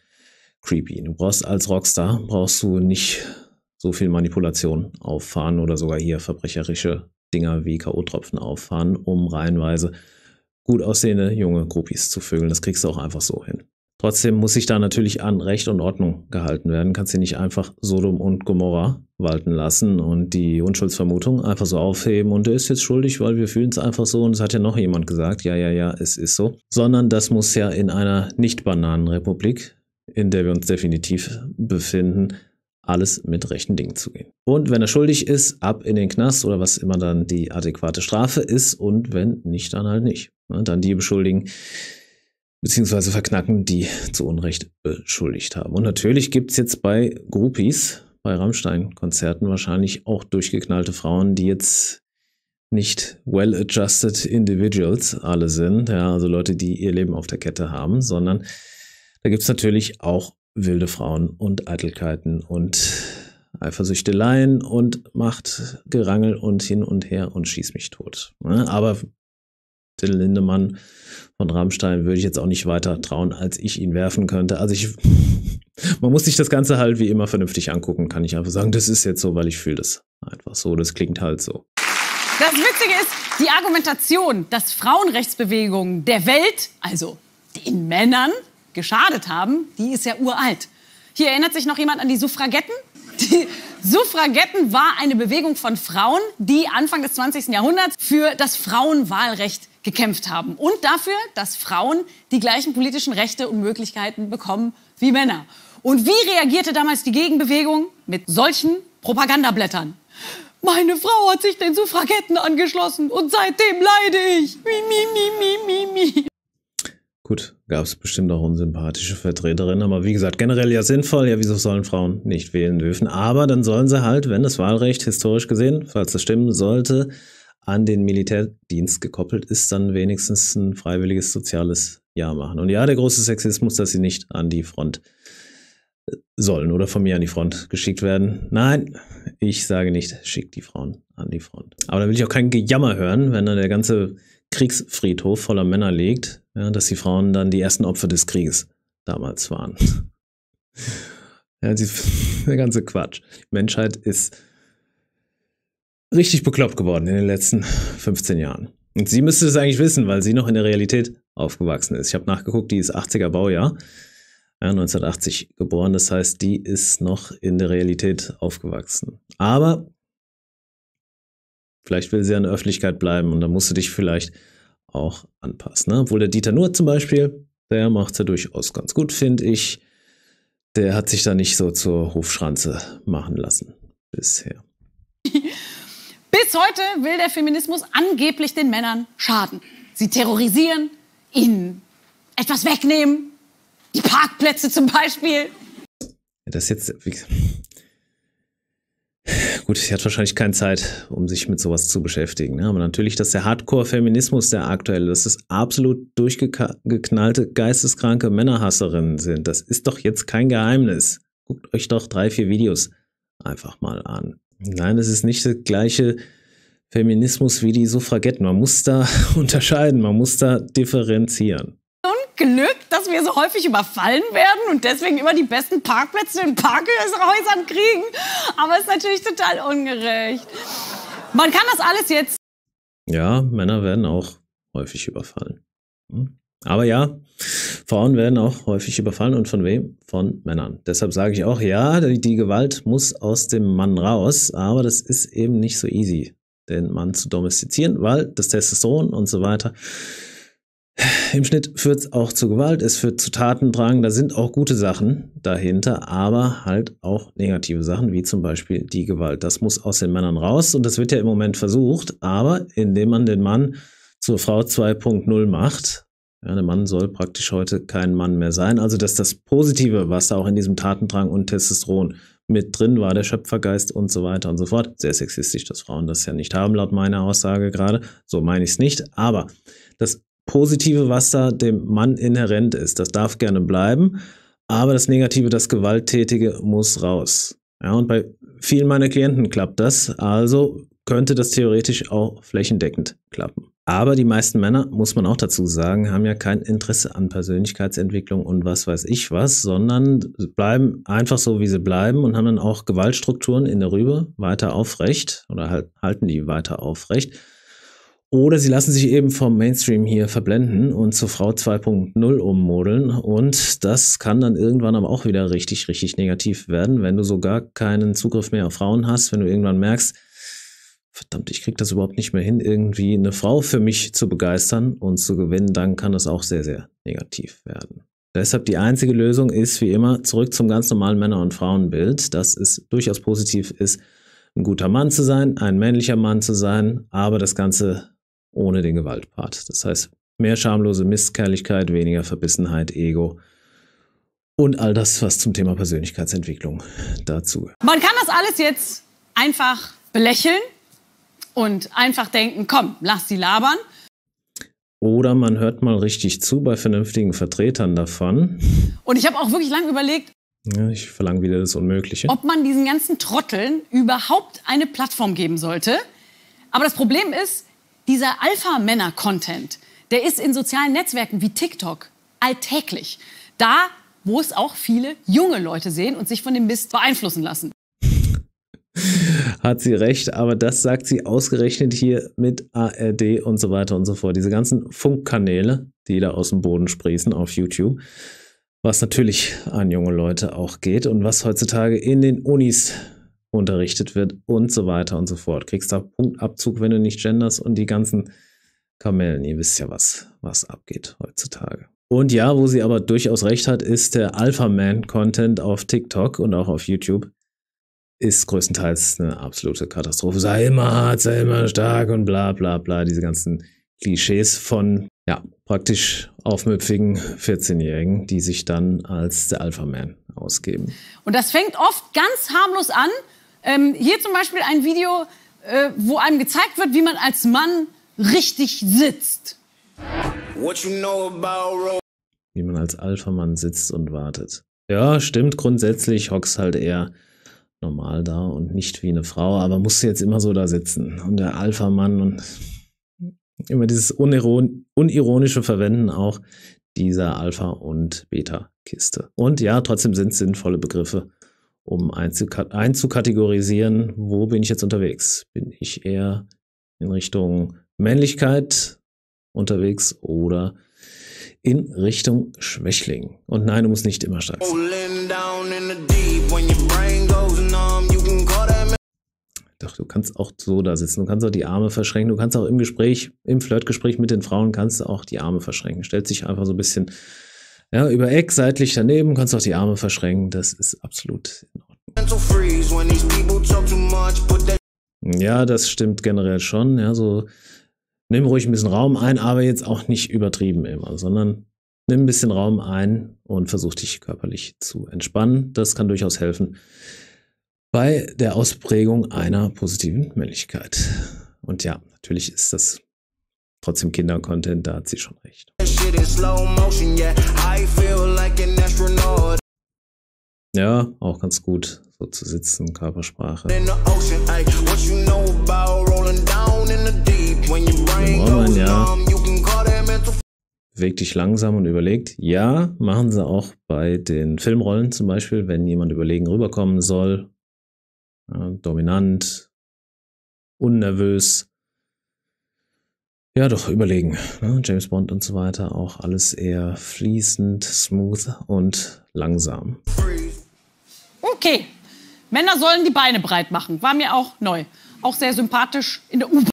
creepy. Du brauchst als Rockstar, brauchst du nicht so viel Manipulation auffahren oder sogar hier verbrecherische Dinger wie K.O.-Tropfen auffahren, um reihenweise gut aussehende junge Groupies zu vögeln. Das kriegst du auch einfach so hin. Trotzdem muss sich da natürlich an Recht und Ordnung gehalten werden. Kannst du nicht einfach Sodom und Gomorra walten lassen und die Unschuldsvermutung einfach so aufheben und er ist jetzt schuldig, weil wir fühlen es einfach so und es hat ja noch jemand gesagt, ja, ja, ja, es ist so. Sondern das muss ja in einer Nicht-Bananen-Republik, in der wir uns definitiv befinden, alles mit rechten Dingen zugehen. Und wenn er schuldig ist, ab in den Knast oder was immer dann die adäquate Strafe ist und wenn nicht, dann halt nicht. Ne, dann die beschuldigen, beziehungsweise verknacken, die zu Unrecht beschuldigt haben. Und natürlich gibt es jetzt bei Groupies, bei Rammstein-Konzerten wahrscheinlich auch durchgeknallte Frauen, die jetzt nicht well-adjusted Individuals alle sind, ja, also Leute, die ihr Leben auf der Kette haben, sondern da gibt es natürlich auch wilde Frauen und Eitelkeiten und Eifersüchteleien und Machtgerangel und hin und her und schieß mich tot. Ne? Aber Till Lindemann von Rammstein würde ich jetzt auch nicht weiter trauen, als ich ihn werfen könnte. Also ich, <laughs> man muss sich das Ganze halt wie immer vernünftig angucken, kann ich einfach sagen, das ist jetzt so, weil ich fühle das einfach so, das klingt halt so. Das Witzige ist, die Argumentation, dass Frauenrechtsbewegungen der Welt, also den Männern, geschadet haben, die ist ja uralt. Hier erinnert sich noch jemand an die Suffragetten? <laughs> Die Suffragetten war eine Bewegung von Frauen, die Anfang des 20. Jahrhunderts für das Frauenwahlrecht gekämpft haben. Und dafür, dass Frauen die gleichen politischen Rechte und Möglichkeiten bekommen wie Männer. Und wie reagierte damals die Gegenbewegung? Mit solchen Propagandablättern. Meine Frau hat sich den Suffragetten angeschlossen und seitdem leide ich. Mi, mi, mi, mi, mi, mi. Gut, gab es bestimmt auch unsympathische Vertreterinnen, aber wie gesagt, generell ja sinnvoll. Ja, wieso sollen Frauen nicht wählen dürfen? Aber dann sollen sie halt, wenn das Wahlrecht historisch gesehen, falls das stimmen sollte, an den Militärdienst gekoppelt ist, dann wenigstens ein freiwilliges soziales Jahr machen. Und ja, der große Sexismus, dass sie nicht an die Front äh, sollen oder von mir an die Front geschickt werden. Nein, ich sage nicht, schickt die Frauen an die Front. Aber da will ich auch kein Gejammer hören, wenn dann der ganze Kriegsfriedhof voller Männer liegt, ja, dass die Frauen dann die ersten Opfer des Krieges damals waren. <laughs> ja, die, <laughs> der ganze Quatsch. Menschheit ist richtig bekloppt geworden in den letzten 15 Jahren. Und sie müsste es eigentlich wissen, weil sie noch in der Realität aufgewachsen ist. Ich habe nachgeguckt, die ist 80er Baujahr, ja, äh, 1980 geboren. Das heißt, die ist noch in der Realität aufgewachsen. Aber vielleicht will sie an der Öffentlichkeit bleiben und da musst du dich vielleicht auch anpassen. Ne? Obwohl der Dieter Nur zum Beispiel, der macht es ja durchaus ganz gut, finde ich. Der hat sich da nicht so zur Hofschranze machen lassen bisher. Bis heute will der Feminismus angeblich den Männern schaden. Sie terrorisieren, ihnen etwas wegnehmen, die Parkplätze zum Beispiel. Das ist jetzt. Gut, sie hat wahrscheinlich keine Zeit, um sich mit sowas zu beschäftigen. Ne? Aber natürlich, dass der Hardcore-Feminismus der aktuelle, dass es absolut durchgeknallte, geisteskranke Männerhasserinnen sind, das ist doch jetzt kein Geheimnis. Guckt euch doch drei, vier Videos einfach mal an. Nein, das ist nicht der gleiche Feminismus wie die Suffragetten. Man muss da <laughs> unterscheiden, man muss da differenzieren. Und Glück, dass wir so häufig überfallen werden und deswegen immer die besten Parkplätze in Parkhäusern kriegen. Aber es ist natürlich total ungerecht. Man kann das alles jetzt. Ja, Männer werden auch häufig überfallen. Hm. Aber ja, Frauen werden auch häufig überfallen und von wem? Von Männern. Deshalb sage ich auch, ja, die Gewalt muss aus dem Mann raus, aber das ist eben nicht so easy, den Mann zu domestizieren, weil das Testosteron und so weiter im Schnitt führt es auch zu Gewalt, es führt zu Tatendrang, da sind auch gute Sachen dahinter, aber halt auch negative Sachen, wie zum Beispiel die Gewalt. Das muss aus den Männern raus und das wird ja im Moment versucht, aber indem man den Mann zur Frau 2.0 macht, ja, der Mann soll praktisch heute kein Mann mehr sein. Also, dass das Positive, was da auch in diesem Tatendrang und Testosteron mit drin war, der Schöpfergeist und so weiter und so fort. Sehr sexistisch, dass Frauen das ja nicht haben, laut meiner Aussage gerade. So meine ich es nicht. Aber das Positive, was da dem Mann inhärent ist, das darf gerne bleiben. Aber das Negative, das Gewalttätige muss raus. Ja, und bei vielen meiner Klienten klappt das. Also könnte das theoretisch auch flächendeckend klappen. Aber die meisten Männer, muss man auch dazu sagen, haben ja kein Interesse an Persönlichkeitsentwicklung und was weiß ich was, sondern bleiben einfach so, wie sie bleiben und haben dann auch Gewaltstrukturen in der Rübe weiter aufrecht oder halt, halten die weiter aufrecht. Oder sie lassen sich eben vom Mainstream hier verblenden und zur Frau 2.0 ummodeln. Und das kann dann irgendwann aber auch wieder richtig, richtig negativ werden, wenn du sogar keinen Zugriff mehr auf Frauen hast, wenn du irgendwann merkst, verdammt, ich kriege das überhaupt nicht mehr hin, irgendwie eine Frau für mich zu begeistern und zu gewinnen, dann kann das auch sehr, sehr negativ werden. Deshalb die einzige Lösung ist, wie immer, zurück zum ganz normalen Männer- und Frauenbild, dass es durchaus positiv ist, ein guter Mann zu sein, ein männlicher Mann zu sein, aber das Ganze ohne den Gewaltpart. Das heißt, mehr schamlose Mistkerligkeit, weniger Verbissenheit, Ego und all das, was zum Thema Persönlichkeitsentwicklung dazu. Man kann das alles jetzt einfach belächeln und einfach denken, komm, lass sie labern. Oder man hört mal richtig zu bei vernünftigen Vertretern davon. Und ich habe auch wirklich lange überlegt, ja, ich verlange wieder das Unmögliche. Ob man diesen ganzen Trotteln überhaupt eine Plattform geben sollte. Aber das Problem ist, dieser Alpha-Männer-Content, der ist in sozialen Netzwerken wie TikTok alltäglich. Da, wo es auch viele junge Leute sehen und sich von dem Mist beeinflussen lassen. <laughs> hat sie recht, aber das sagt sie ausgerechnet hier mit ARD und so weiter und so fort. Diese ganzen Funkkanäle, die da aus dem Boden sprießen auf YouTube, was natürlich an junge Leute auch geht und was heutzutage in den Unis unterrichtet wird und so weiter und so fort. Kriegst da Punktabzug, wenn du nicht genders und die ganzen Kamellen, ihr wisst ja, was, was abgeht heutzutage. Und ja, wo sie aber durchaus recht hat, ist der Alpha-Man-Content auf TikTok und auch auf YouTube ist größtenteils eine absolute Katastrophe. Sei immer hart, sei immer stark und bla bla bla, diese ganzen Klischees von ja, praktisch aufmüpfigen 14-Jährigen, die sich dann als der Alpha-Man ausgeben. Und das fängt oft ganz harmlos an. Ähm, hier zum Beispiel ein Video, äh, wo einem gezeigt wird, wie man als Mann richtig sitzt. wie man als Alpha-Mann sitzt und wartet. Ja, stimmt, grundsätzlich hockst halt eher normal da und nicht wie eine Frau, aber musste jetzt immer so da sitzen und der Alpha-Mann und immer dieses uniron unironische Verwenden auch dieser Alpha- und Beta-Kiste. Und ja, trotzdem sind es sinnvolle Begriffe, um einzukategorisieren, wo bin ich jetzt unterwegs? Bin ich eher in Richtung Männlichkeit unterwegs oder in Richtung Schwächling. Und nein, du musst nicht immer stark sein. Doch, du kannst auch so da sitzen. Du kannst auch die Arme verschränken. Du kannst auch im Gespräch, im Flirtgespräch mit den Frauen, kannst du auch die Arme verschränken. Stellt sich einfach so ein bisschen ja, über Eck, seitlich daneben, kannst auch die Arme verschränken. Das ist absolut in Ordnung. Ja, das stimmt generell schon. Ja, so nimm ruhig ein bisschen Raum ein, aber jetzt auch nicht übertrieben immer, sondern nimm ein bisschen Raum ein und versuch dich körperlich zu entspannen. Das kann durchaus helfen bei der Ausprägung einer positiven Männlichkeit. Und ja, natürlich ist das trotzdem Kindercontent, da hat sie schon recht. Ja, auch ganz gut, so zu sitzen, Körpersprache. Bormann, ja. Beweg dich langsam und überlegt. Ja, machen sie auch bei den Filmrollen zum Beispiel, wenn jemand überlegen rüberkommen soll. Ja, dominant, unnervös. Ja, doch, überlegen. Ne? James Bond und so weiter, auch alles eher fließend, smooth und langsam. Okay, Männer sollen die Beine breit machen, war mir auch neu. Auch sehr sympathisch in der U-Bahn.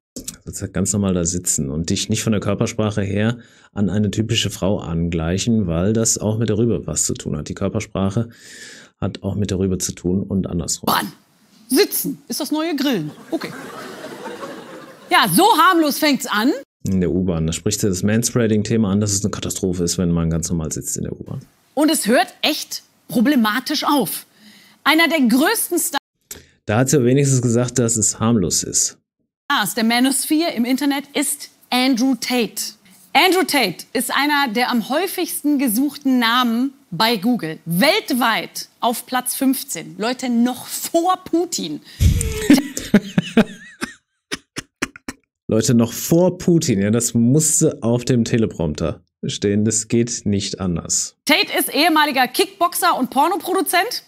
Halt ganz normal da sitzen und dich nicht von der Körpersprache her an eine typische Frau angleichen, weil das auch mit der Rübe was zu tun hat. Die Körpersprache hat auch mit der Rübe zu tun und andersrum. Mann, sitzen ist das neue Grillen. Okay. Ja, so harmlos fängt's an. In der U-Bahn, da spricht sie das Manspreading-Thema an, dass es eine Katastrophe ist, wenn man ganz normal sitzt in der U-Bahn. Und es hört echt problematisch auf. Einer der größten Stars. Da hat sie wenigstens gesagt, dass es harmlos ist. Ah, der Manosphere im Internet ist Andrew Tate. Andrew Tate ist einer der am häufigsten gesuchten Namen bei Google. Weltweit auf Platz 15. Leute, noch vor Putin. <laughs> Leute, noch vor Putin. Ja, das musste auf dem Teleprompter stehen. Das geht nicht anders. Tate ist ehemaliger Kickboxer und Pornoproduzent.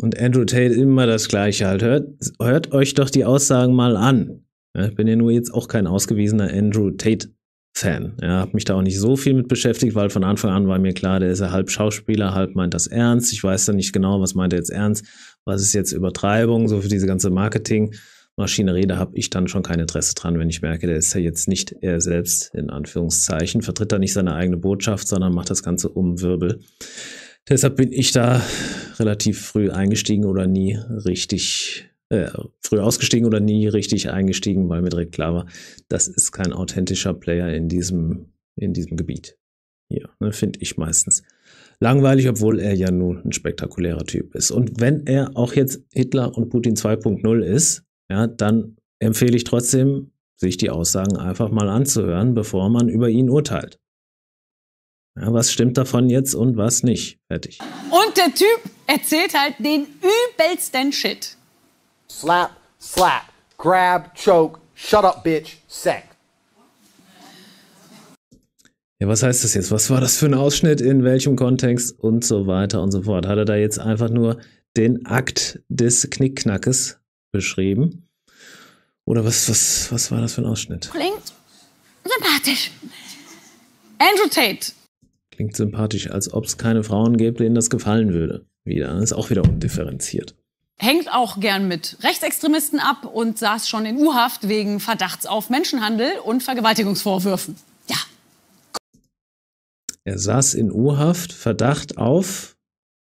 Und Andrew Tate immer das Gleiche halt. Hört, hört euch doch die Aussagen mal an. Ja, ich bin ja nur jetzt auch kein ausgewiesener Andrew Tate-Fan. Ja, hab mich da auch nicht so viel mit beschäftigt, weil von Anfang an war mir klar, der ist ja halb Schauspieler, halb meint das ernst. Ich weiß da nicht genau, was meint er jetzt ernst, was ist jetzt Übertreibung, so für diese ganze Marketing. Maschinerie, da habe ich dann schon kein Interesse dran, wenn ich merke, der ist ja jetzt nicht er selbst, in Anführungszeichen, vertritt da nicht seine eigene Botschaft, sondern macht das Ganze um Wirbel. Deshalb bin ich da relativ früh eingestiegen oder nie richtig, äh, früh ausgestiegen oder nie richtig eingestiegen, weil mir direkt klar war, das ist kein authentischer Player in diesem, in diesem Gebiet. Hier, ne, finde ich meistens. Langweilig, obwohl er ja nun ein spektakulärer Typ ist. Und wenn er auch jetzt Hitler und Putin 2.0 ist, ja, dann empfehle ich trotzdem, sich die Aussagen einfach mal anzuhören, bevor man über ihn urteilt. Ja, was stimmt davon jetzt und was nicht? Fertig. Und der Typ erzählt halt den übelsten Shit. Slap, slap, grab, choke, shut up, bitch, sack. Ja, was heißt das jetzt? Was war das für ein Ausschnitt? In welchem Kontext? Und so weiter und so fort. Hat er da jetzt einfach nur den Akt des Knickknackes beschrieben? Oder was, was, was war das für ein Ausschnitt? Klingt sympathisch. Andrew Tate Klingt sympathisch, als ob es keine Frauen gäbe, denen das gefallen würde. Wieder. Ist auch wieder undifferenziert. Hängt auch gern mit Rechtsextremisten ab und saß schon in U-Haft wegen Verdachts auf Menschenhandel und Vergewaltigungsvorwürfen. Ja. Er saß in U-Haft, Verdacht auf.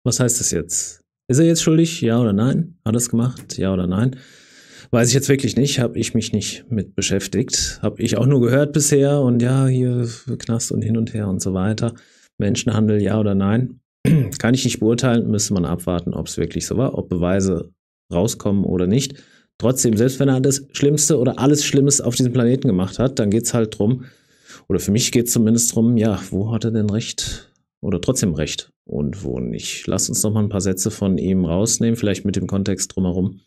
Was heißt das jetzt? Ist er jetzt schuldig? Ja oder nein? Hat er es gemacht? Ja oder nein? Weiß ich jetzt wirklich nicht, habe ich mich nicht mit beschäftigt. Habe ich auch nur gehört bisher und ja, hier Knast und hin und her und so weiter. Menschenhandel, ja oder nein? <clears throat> Kann ich nicht beurteilen, müsste man abwarten, ob es wirklich so war, ob Beweise rauskommen oder nicht. Trotzdem, selbst wenn er das Schlimmste oder alles Schlimmes auf diesem Planeten gemacht hat, dann geht es halt drum, oder für mich geht es zumindest drum, ja, wo hat er denn recht? Oder trotzdem recht und wo nicht. Lass uns noch mal ein paar Sätze von ihm rausnehmen, vielleicht mit dem Kontext drumherum.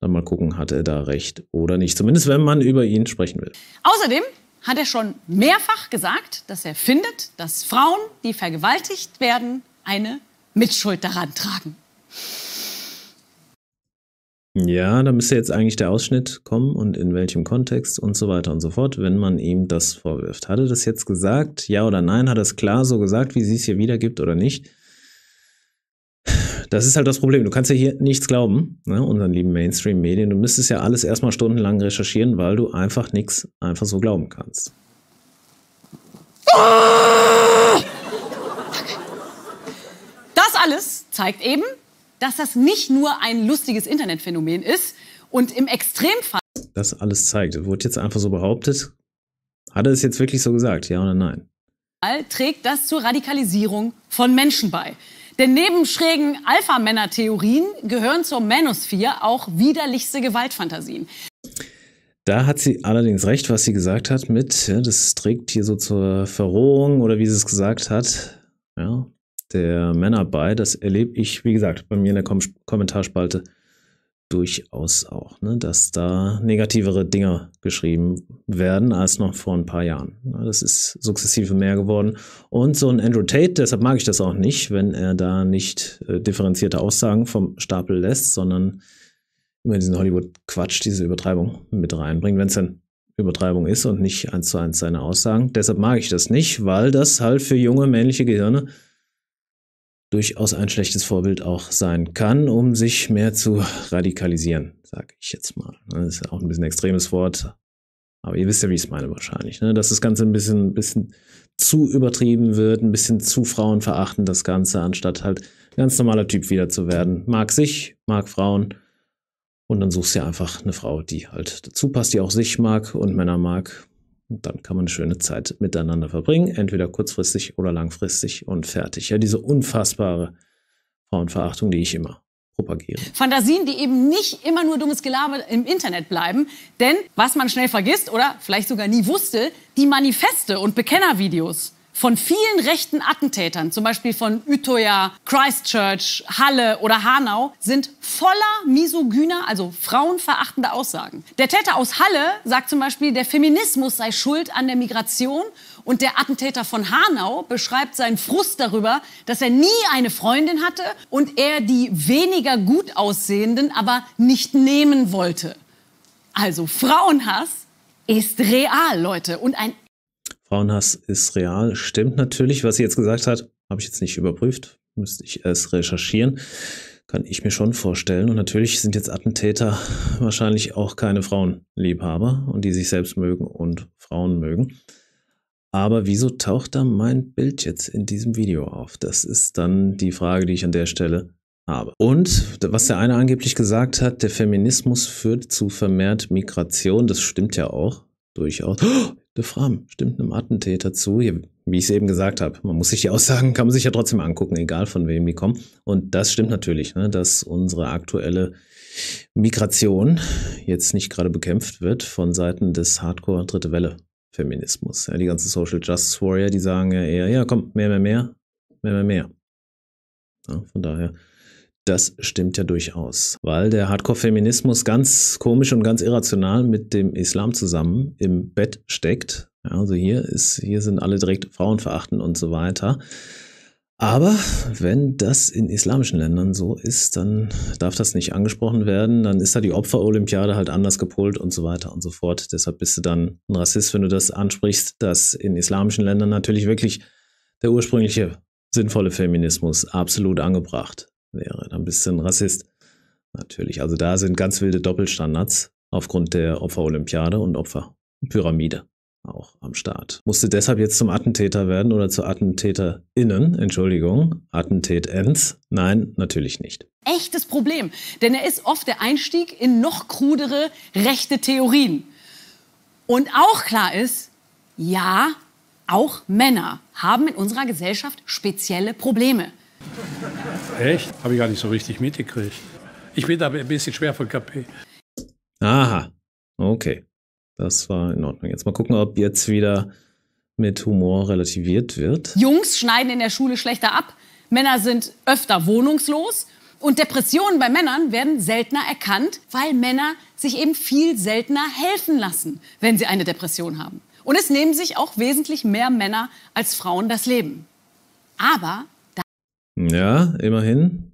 Dann mal gucken, hat er da recht oder nicht. Zumindest wenn man über ihn sprechen will. Außerdem hat er schon mehrfach gesagt, dass er findet, dass Frauen, die vergewaltigt werden, eine Mitschuld daran tragen. Ja, da müsste jetzt eigentlich der Ausschnitt kommen und in welchem Kontext und so weiter und so fort, wenn man ihm das vorwirft. Hat er das jetzt gesagt? Ja oder nein? Hat er es klar so gesagt, wie sie es hier wiedergibt oder nicht? Das ist halt das Problem. Du kannst ja hier nichts glauben, ne, unseren lieben Mainstream-Medien. Du müsstest ja alles erstmal stundenlang recherchieren, weil du einfach nichts einfach so glauben kannst. Das alles zeigt eben, dass das nicht nur ein lustiges Internetphänomen ist und im Extremfall. Das alles zeigt. Wurde jetzt einfach so behauptet? Hat er es jetzt wirklich so gesagt, ja oder nein? Trägt das zur Radikalisierung von Menschen bei. Denn neben schrägen Alpha-Männer-Theorien gehören zur Manosphere auch widerlichste Gewaltfantasien. Da hat sie allerdings recht, was sie gesagt hat, mit, ja, das trägt hier so zur Verrohung oder wie sie es gesagt hat, ja, der Männer bei. Das erlebe ich, wie gesagt, bei mir in der Kom Kommentarspalte durchaus auch, ne, dass da negativere Dinger geschrieben werden als noch vor ein paar Jahren. Ne, das ist sukzessive mehr geworden. Und so ein Andrew Tate, deshalb mag ich das auch nicht, wenn er da nicht äh, differenzierte Aussagen vom Stapel lässt, sondern immer diesen Hollywood-Quatsch, diese Übertreibung mit reinbringt, wenn es denn Übertreibung ist und nicht eins zu eins seine Aussagen. Deshalb mag ich das nicht, weil das halt für junge männliche Gehirne durchaus ein schlechtes Vorbild auch sein kann, um sich mehr zu radikalisieren, sage ich jetzt mal. Das ist auch ein bisschen ein extremes Wort, aber ihr wisst ja, wie ich es meine wahrscheinlich. Ne? Dass das Ganze ein bisschen, bisschen zu übertrieben wird, ein bisschen zu frauenverachtend das Ganze, anstatt halt ganz normaler Typ wieder zu werden. Mag sich, mag Frauen. Und dann suchst du ja einfach eine Frau, die halt dazu passt, die auch sich mag und Männer mag. Und dann kann man eine schöne Zeit miteinander verbringen, entweder kurzfristig oder langfristig und fertig. Ja, diese unfassbare Frauenverachtung, die ich immer propagiere. Fantasien, die eben nicht immer nur dummes Gelaber im Internet bleiben. Denn was man schnell vergisst oder vielleicht sogar nie wusste, die Manifeste und Bekennervideos von vielen rechten Attentätern, zum Beispiel von Utøya, Christchurch, Halle oder Hanau, sind voller misogyner, also frauenverachtender Aussagen. Der Täter aus Halle sagt zum Beispiel, der Feminismus sei schuld an der Migration und der Attentäter von Hanau beschreibt seinen Frust darüber, dass er nie eine Freundin hatte und er die weniger gut aussehenden aber nicht nehmen wollte. Also Frauenhass ist real, Leute, und ein Frauenhass ist real. Stimmt natürlich, was sie jetzt gesagt hat. Habe ich jetzt nicht überprüft. Müsste ich erst recherchieren. Kann ich mir schon vorstellen. Und natürlich sind jetzt Attentäter <laughs> wahrscheinlich auch keine Frauenliebhaber und die sich selbst mögen und Frauen mögen. Aber wieso taucht da mein Bild jetzt in diesem Video auf? Das ist dann die Frage, die ich an der Stelle habe. Und was der eine angeblich gesagt hat, der Feminismus führt zu vermehrt Migration. Das stimmt ja auch durchaus. Oh, De Fram stimmt einem Attentäter zu. Wie ich es eben gesagt habe, man muss sich die Aussagen, kann man sich ja trotzdem angucken, egal von wem die kommen. Und das stimmt natürlich, ne, dass unsere aktuelle Migration jetzt nicht gerade bekämpft wird von Seiten des Hardcore Dritte Welle Feminismus. Ja, die ganzen Social Justice Warrior, die sagen ja eher, ja komm, mehr, mehr, mehr, mehr, mehr, mehr. Ja, von daher das stimmt ja durchaus, weil der Hardcore-Feminismus ganz komisch und ganz irrational mit dem Islam zusammen im Bett steckt. Also hier ist, hier sind alle direkt Frauenverachten und so weiter. Aber wenn das in islamischen Ländern so ist, dann darf das nicht angesprochen werden. Dann ist da die Opferolympiade halt anders gepolt und so weiter und so fort. Deshalb bist du dann ein Rassist, wenn du das ansprichst, dass in islamischen Ländern natürlich wirklich der ursprüngliche sinnvolle Feminismus absolut angebracht wäre. Dann bist du ein Rassist. Natürlich. Also da sind ganz wilde Doppelstandards aufgrund der Opferolympiade und Opferpyramide auch am Start. Musste deshalb jetzt zum Attentäter werden oder zu AttentäterInnen, Entschuldigung, AttentätEns? Nein, natürlich nicht. Echtes Problem, denn er ist oft der Einstieg in noch krudere rechte Theorien. Und auch klar ist, ja, auch Männer haben in unserer Gesellschaft spezielle Probleme. <laughs> Echt? Habe ich gar nicht so richtig mitgekriegt. Ich bin da ein bisschen schwer von KP. Aha, okay. Das war in Ordnung. Jetzt mal gucken, ob jetzt wieder mit Humor relativiert wird. Jungs schneiden in der Schule schlechter ab, Männer sind öfter wohnungslos und Depressionen bei Männern werden seltener erkannt, weil Männer sich eben viel seltener helfen lassen, wenn sie eine Depression haben. Und es nehmen sich auch wesentlich mehr Männer als Frauen das Leben. Aber ja, immerhin.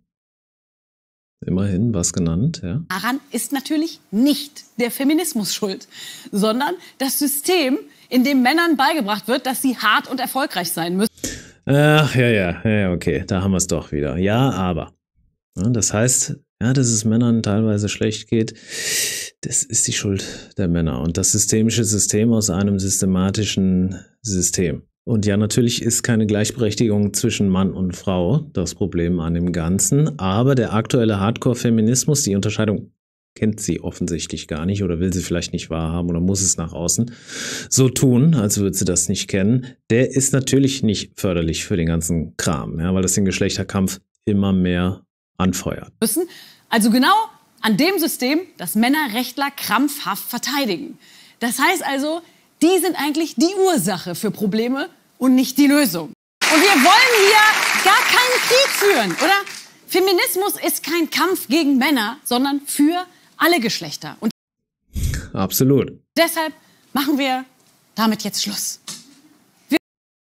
Immerhin was genannt, ja. Daran ist natürlich nicht der Feminismus schuld, sondern das System, in dem Männern beigebracht wird, dass sie hart und erfolgreich sein müssen. Ach, ja, ja, ja, okay, da haben wir es doch wieder. Ja, aber. Ja, das heißt, ja, dass es Männern teilweise schlecht geht, das ist die Schuld der Männer und das systemische System aus einem systematischen System. Und ja, natürlich ist keine Gleichberechtigung zwischen Mann und Frau das Problem an dem Ganzen, aber der aktuelle Hardcore-Feminismus, die Unterscheidung kennt sie offensichtlich gar nicht oder will sie vielleicht nicht wahrhaben oder muss es nach außen so tun, als würde sie das nicht kennen, der ist natürlich nicht förderlich für den ganzen Kram, ja, weil das den Geschlechterkampf immer mehr anfeuert. Müssen also genau an dem System, das Männerrechtler krampfhaft verteidigen. Das heißt also, die sind eigentlich die Ursache für Probleme und nicht die Lösung. Und wir wollen hier gar keinen Krieg führen, oder? Feminismus ist kein Kampf gegen Männer, sondern für alle Geschlechter. Und Absolut. Deshalb machen wir damit jetzt Schluss. Wir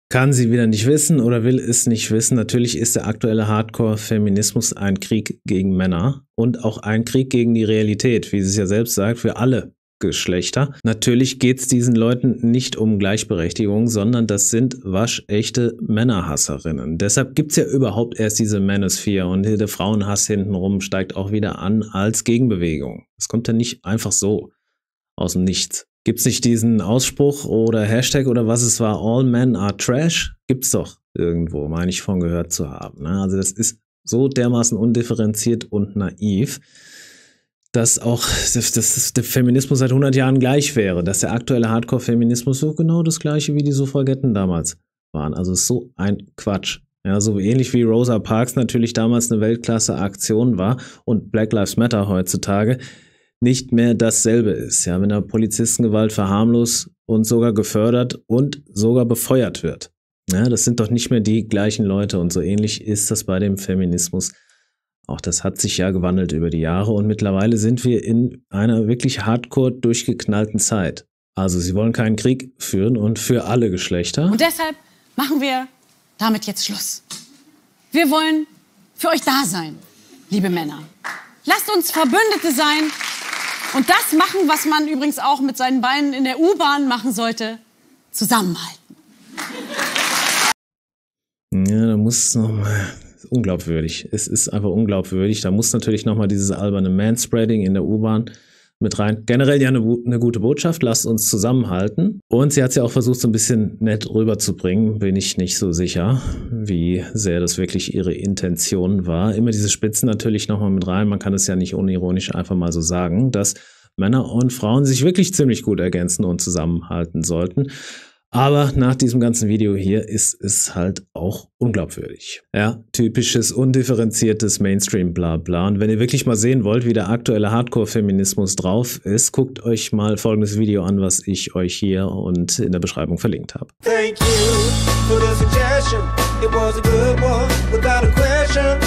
Kann sie wieder nicht wissen oder will es nicht wissen. Natürlich ist der aktuelle Hardcore-Feminismus ein Krieg gegen Männer und auch ein Krieg gegen die Realität, wie sie es ja selbst sagt, für alle Geschlechter. Natürlich geht es diesen Leuten nicht um Gleichberechtigung, sondern das sind waschechte Männerhasserinnen. Deshalb gibt es ja überhaupt erst diese Manosphere und der Frauenhass hintenrum steigt auch wieder an als Gegenbewegung. Es kommt ja nicht einfach so aus dem Nichts. Gibt es nicht diesen Ausspruch oder Hashtag oder was es war, All Men are Trash? Gibt's doch irgendwo, meine ich von gehört zu haben. Ne? Also das ist so dermaßen undifferenziert und naiv dass auch dass, der Feminismus seit 100 Jahren gleich wäre, dass der aktuelle Hardcore-Feminismus so genau das gleiche wie die Suffragetten damals waren. Also ist so ein Quatsch. Ja, so ähnlich wie Rosa Parks natürlich damals eine Weltklasse-Aktion war und Black Lives Matter heutzutage nicht mehr dasselbe ist. Ja, wenn der Polizistengewalt verharmlos und sogar gefördert und sogar befeuert wird. Ja, das sind doch nicht mehr die gleichen Leute und so ähnlich ist das bei dem Feminismus auch das hat sich ja gewandelt über die Jahre und mittlerweile sind wir in einer wirklich hardcore durchgeknallten Zeit. Also sie wollen keinen Krieg führen und für alle Geschlechter. Und deshalb machen wir damit jetzt Schluss. Wir wollen für euch da sein, liebe Männer. Lasst uns Verbündete sein und das machen, was man übrigens auch mit seinen Beinen in der U-Bahn machen sollte, zusammenhalten. Ja, da muss es nochmal unglaubwürdig. Es ist einfach unglaubwürdig. Da muss natürlich nochmal dieses alberne Manspreading in der U-Bahn mit rein. Generell ja eine, eine, gute Botschaft, lasst uns zusammenhalten. Und sie hat es ja auch versucht, so ein bisschen nett rüberzubringen. Bin ich nicht so sicher, wie sehr das wirklich ihre Intention war. Immer diese Spitzen natürlich nochmal mit rein. Man kann es ja nicht unironisch einfach mal so sagen, dass Männer und Frauen sich wirklich ziemlich gut ergänzen und zusammenhalten sollten. Aber nach diesem ganzen Video hier ist es halt auch unglaubwürdig. Ja, typisches, undifferenziertes Mainstream-Blabla. Und wenn ihr wirklich mal sehen wollt, wie der aktuelle Hardcore-Feminismus drauf ist, guckt euch mal folgendes Video an, was ich euch hier und in der Beschreibung verlinkt habe. Thank you for the suggestion. It was a good one, without a question.